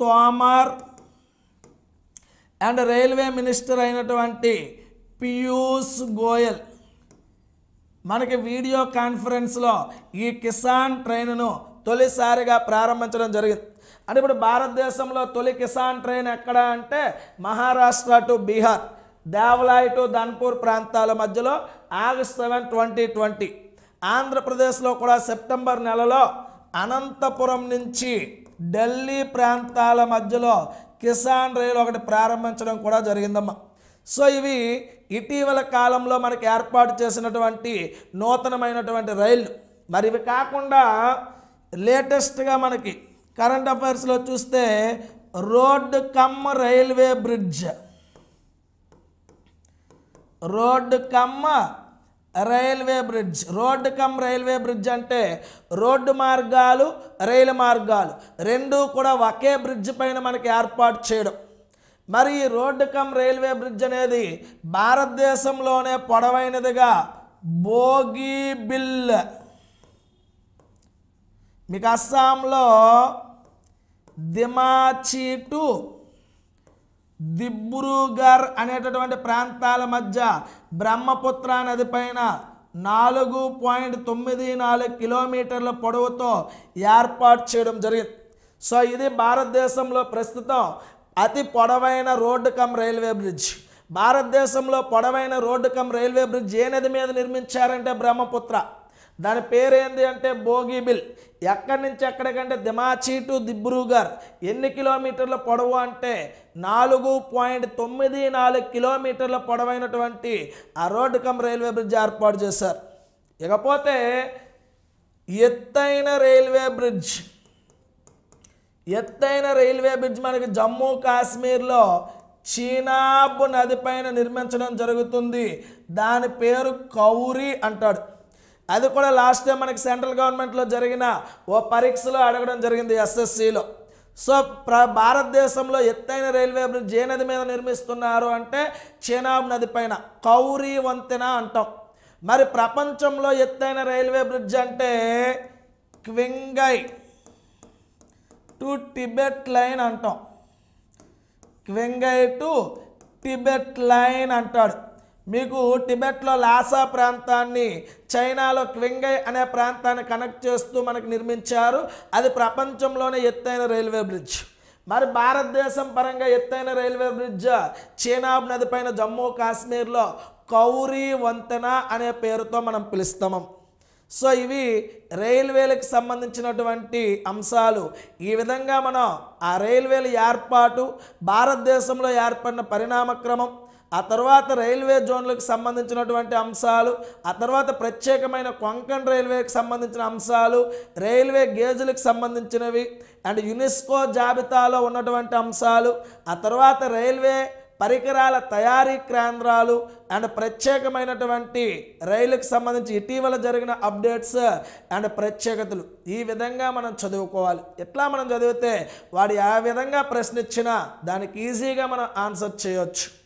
Tomar and railway minister అయినటువంటి పీయూష్ గోయల్ మనకి వీడియో కాన్ఫరెన్స్లో ఈ కిసాన్ ట్రైన్ను తొలిసారిగా ప్రారంభించడం జరిగింది అంటే ఇప్పుడు భారతదేశంలో తొలి కిసాన్ ట్రైన్ ఎక్కడ అంటే మహారాష్ట్ర టు బీహార్ దేవలాయి టు ధన్పూర్ ప్రాంతాల మధ్యలో ఆగస్ట్ సెవెన్ ట్వంటీ ట్వంటీ ఆంధ్రప్రదేశ్లో కూడా సెప్టెంబర్ నెలలో అనంతపురం నుంచి ఢిల్లీ ప్రాంతాల మధ్యలో కిసాన్ రైలు ఒకటి ప్రారంభించడం కూడా జరిగిందమ్మా సో ఇవి ఇటీవల కాలంలో మనకి ఏర్పాటు చేసినటువంటి నూతనమైనటువంటి రైళ్ళు మరి ఇవి కాకుండా లేటెస్ట్గా మనకి కరెంట్ అఫైర్స్లో చూస్తే road cum railway bridge road cum railway bridge road cum railway bridge అంటే రోడ్డు మార్గాలు రైలు మార్గాలు రెండూ కూడా ఒకే బ్రిడ్జ్ పైన మనకి ఏర్పాటు చేయడం మరి ఈ రోడ్డు కమ్ రైల్వే బ్రిడ్జ్ అనేది భారతదేశంలోనే పొడవైనదిగా బోగిబిల్ మీకు అస్సాంలో దిమాచి దిబ్రూగర్ అనేటటువంటి ప్రాంతాల మధ్య బ్రహ్మపుత్ర నది పైన నాలుగు పాయింట్ తొమ్మిది నాలుగు కిలోమీటర్ల పొడవుతో ఏర్పాటు చేయడం జరిగింది సో ఇది భారతదేశంలో ప్రస్తుతం అతి పొడవైన రోడ్డు కమ్ రైల్వే బ్రిడ్జ్ భారతదేశంలో పొడవైన రోడ్డు కమ్ రైల్వే బ్రిడ్జ్ ఏ నది మీద నిర్మించారంటే బ్రహ్మపుత్ర దాని పేరేంది అంటే భోగి బిల్ ఎక్కడి నుంచి ఎక్కడికంటే దిమాచి టు దిబ్రూగర్ ఎన్ని కిలోమీటర్ల పొడవు అంటే నాలుగు పాయింట్ తొమ్మిది నాలుగు కిలోమీటర్ల పొడవైనటువంటి ఆ రోడ్డు కమ్ రైల్వే బ్రిడ్జ్ ఏర్పాటు చేశారు ఇకపోతే ఎత్తైన రైల్వే బ్రిడ్జ్ ఎత్తైన రైల్వే బ్రిడ్జ్ మనకి జమ్మూ కాశ్మీర్లో చీనాబ్ నదిపైన నిర్మించడం జరుగుతుంది దాని పేరు కౌరి అంటాడు అది కూడా లాస్ట్ టైం మనకి సెంట్రల్ గవర్నమెంట్లో జరిగిన ఓ పరీక్షలో అడగడం జరిగింది ఎస్ఎస్సిలో సో ప్ర భారతదేశంలో ఎత్తైన రైల్వే బ్రిడ్జ్ ఏ నది మీద నిర్మిస్తున్నారు అంటే చెనాబ్ నది పైన కౌరీ వంతెన అంటాం మరి ప్రపంచంలో ఎత్తైన రైల్వే బ్రిడ్జ్ అంటే క్వింగై టు టిబెట్ లైన్ అంటాం క్వింగై టు టిబెట్ లైన్ అంటాడు మీకు టిబెట్లో లాసా ప్రాంతాన్ని చైనాలో క్వింగై అనే ప్రాంతాన్ని కనెక్ట్ చేస్తూ మనకు నిర్మించారు అది ప్రపంచంలోనే ఎత్తైన రైల్వే బ్రిడ్జ్ మరి భారతదేశం పరంగా ఎత్తైన రైల్వే బ్రిడ్జ్ చీనాబ్ నదిపైన జమ్మూ కాశ్మీర్లో కౌరీ వంతెన అనే పేరుతో మనం పిలుస్తాము సో ఇవి రైల్వేలకు సంబంధించినటువంటి అంశాలు ఈ విధంగా మనం ఆ రైల్వేల ఏర్పాటు భారతదేశంలో ఏర్పడిన పరిణామక్రమం ఆ తర్వాత రైల్వే జోన్లకు సంబంధించినటువంటి అంశాలు ఆ తర్వాత ప్రత్యేకమైన కొంకణ్ రైల్వేకి సంబంధించిన అంశాలు రైల్వే గేజులకు సంబంధించినవి అండ్ యునెస్కో జాబితాలో ఉన్నటువంటి అంశాలు ఆ తర్వాత రైల్వే పరికరాల తయారీ కేంద్రాలు అండ్ ప్రత్యేకమైనటువంటి రైలుకు సంబంధించి ఇటీవల జరిగిన అప్డేట్స్ అండ్ ప్రత్యేకతలు ఈ విధంగా మనం చదువుకోవాలి ఎట్లా మనం చదివితే వాడు ఆ విధంగా ప్రశ్నించినా దానికి ఈజీగా మనం ఆన్సర్ చేయొచ్చు